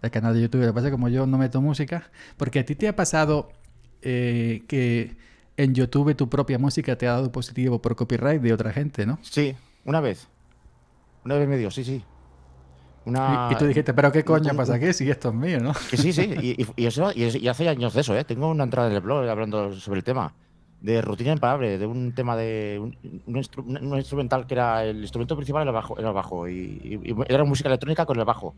el canal de YouTube. Lo que pasa es que como yo no meto música, porque a ti te ha pasado eh, que en YouTube tu propia música te ha dado positivo por copyright de otra gente, ¿no? Sí, una vez. Una vez me dio, sí, sí. Una... Y, tú dijiste, pero ¿qué coño pasa aquí si esto es mío, no? Que sí, sí, y, hace años de eso, ¿eh? Tengo una entrada en el blog hablando sobre el tema, de rutina imparable, de un tema de un, instrumental que era el instrumento principal era el bajo, era el bajo y, era música electrónica con el bajo.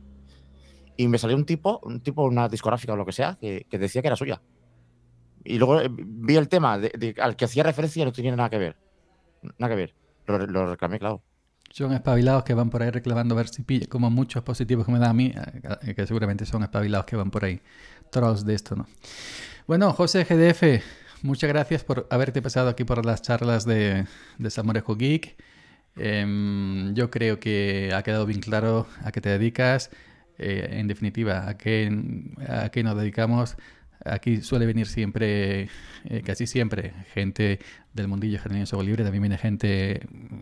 Y me salió un tipo, un tipo, una discográfica o lo que sea, que decía que era suya y luego eh, vi el tema al que hacía referencia no tenía nada que ver. Nada que ver. Lo, reclamé, claro. Son espabilados que van por ahí reclamando ver si pilla, como muchos positivos que me da a mí, eh, eh, que seguramente son espabilados que van por ahí. Trolls de esto, ¿no? Bueno, José GDF, muchas gracias por haberte pasado aquí por las charlas de, de Samorejo Geek. Em, yo creo que ha quedado bien claro a qué te dedicas, en definitiva, a qué, a qué nos dedicamos Aquí suele venir siempre, eh, casi siempre, gente del mundillo general sobre libre. También viene gente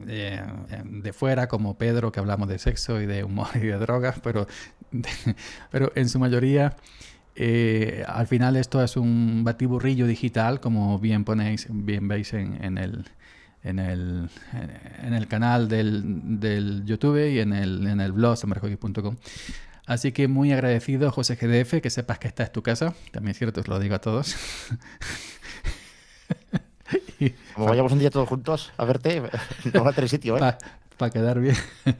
eh, de fuera, como Pedro, que hablamos de sexo y de humor y de drogas, pero, *laughs* pero en su mayoría, eh, al final esto es un batiburrillo digital, como bien ponéis, bien veis en, el, en el, en el canal del, del, YouTube y en el, en el blog sambarjoki.com. Así que muy agradecido, José GDF, que sepas que esta es tu casa. También es cierto, os lo digo a todos. *laughs* vayamos un día todos juntos a verte, en *laughs* va a sitio, ¿eh? Para quedar bien. *laughs*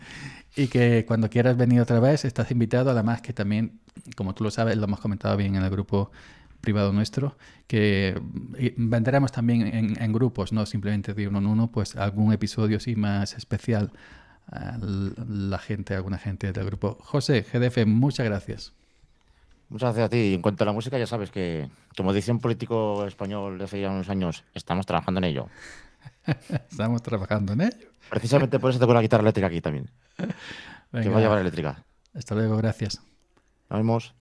y que cuando quieras venir otra vez, estás invitado. Además, que también, como tú lo sabes, lo hemos comentado bien en el grupo privado nuestro, que eh, vendremos también en, grupos, no simplemente de uno en uno, pues algún episodio así más especial la gente, alguna gente del grupo. José, GDF, muchas gracias. Muchas gracias a ti. en cuanto a la música, ya sabes que, como dice un político español de hace ya unos años, estamos trabajando en ello. *laughs* estamos trabajando en ello. Precisamente por eso tengo la guitarra eléctrica aquí también. *laughs* Venga, que va a llevar eléctrica. Hasta luego, gracias. Nos vemos.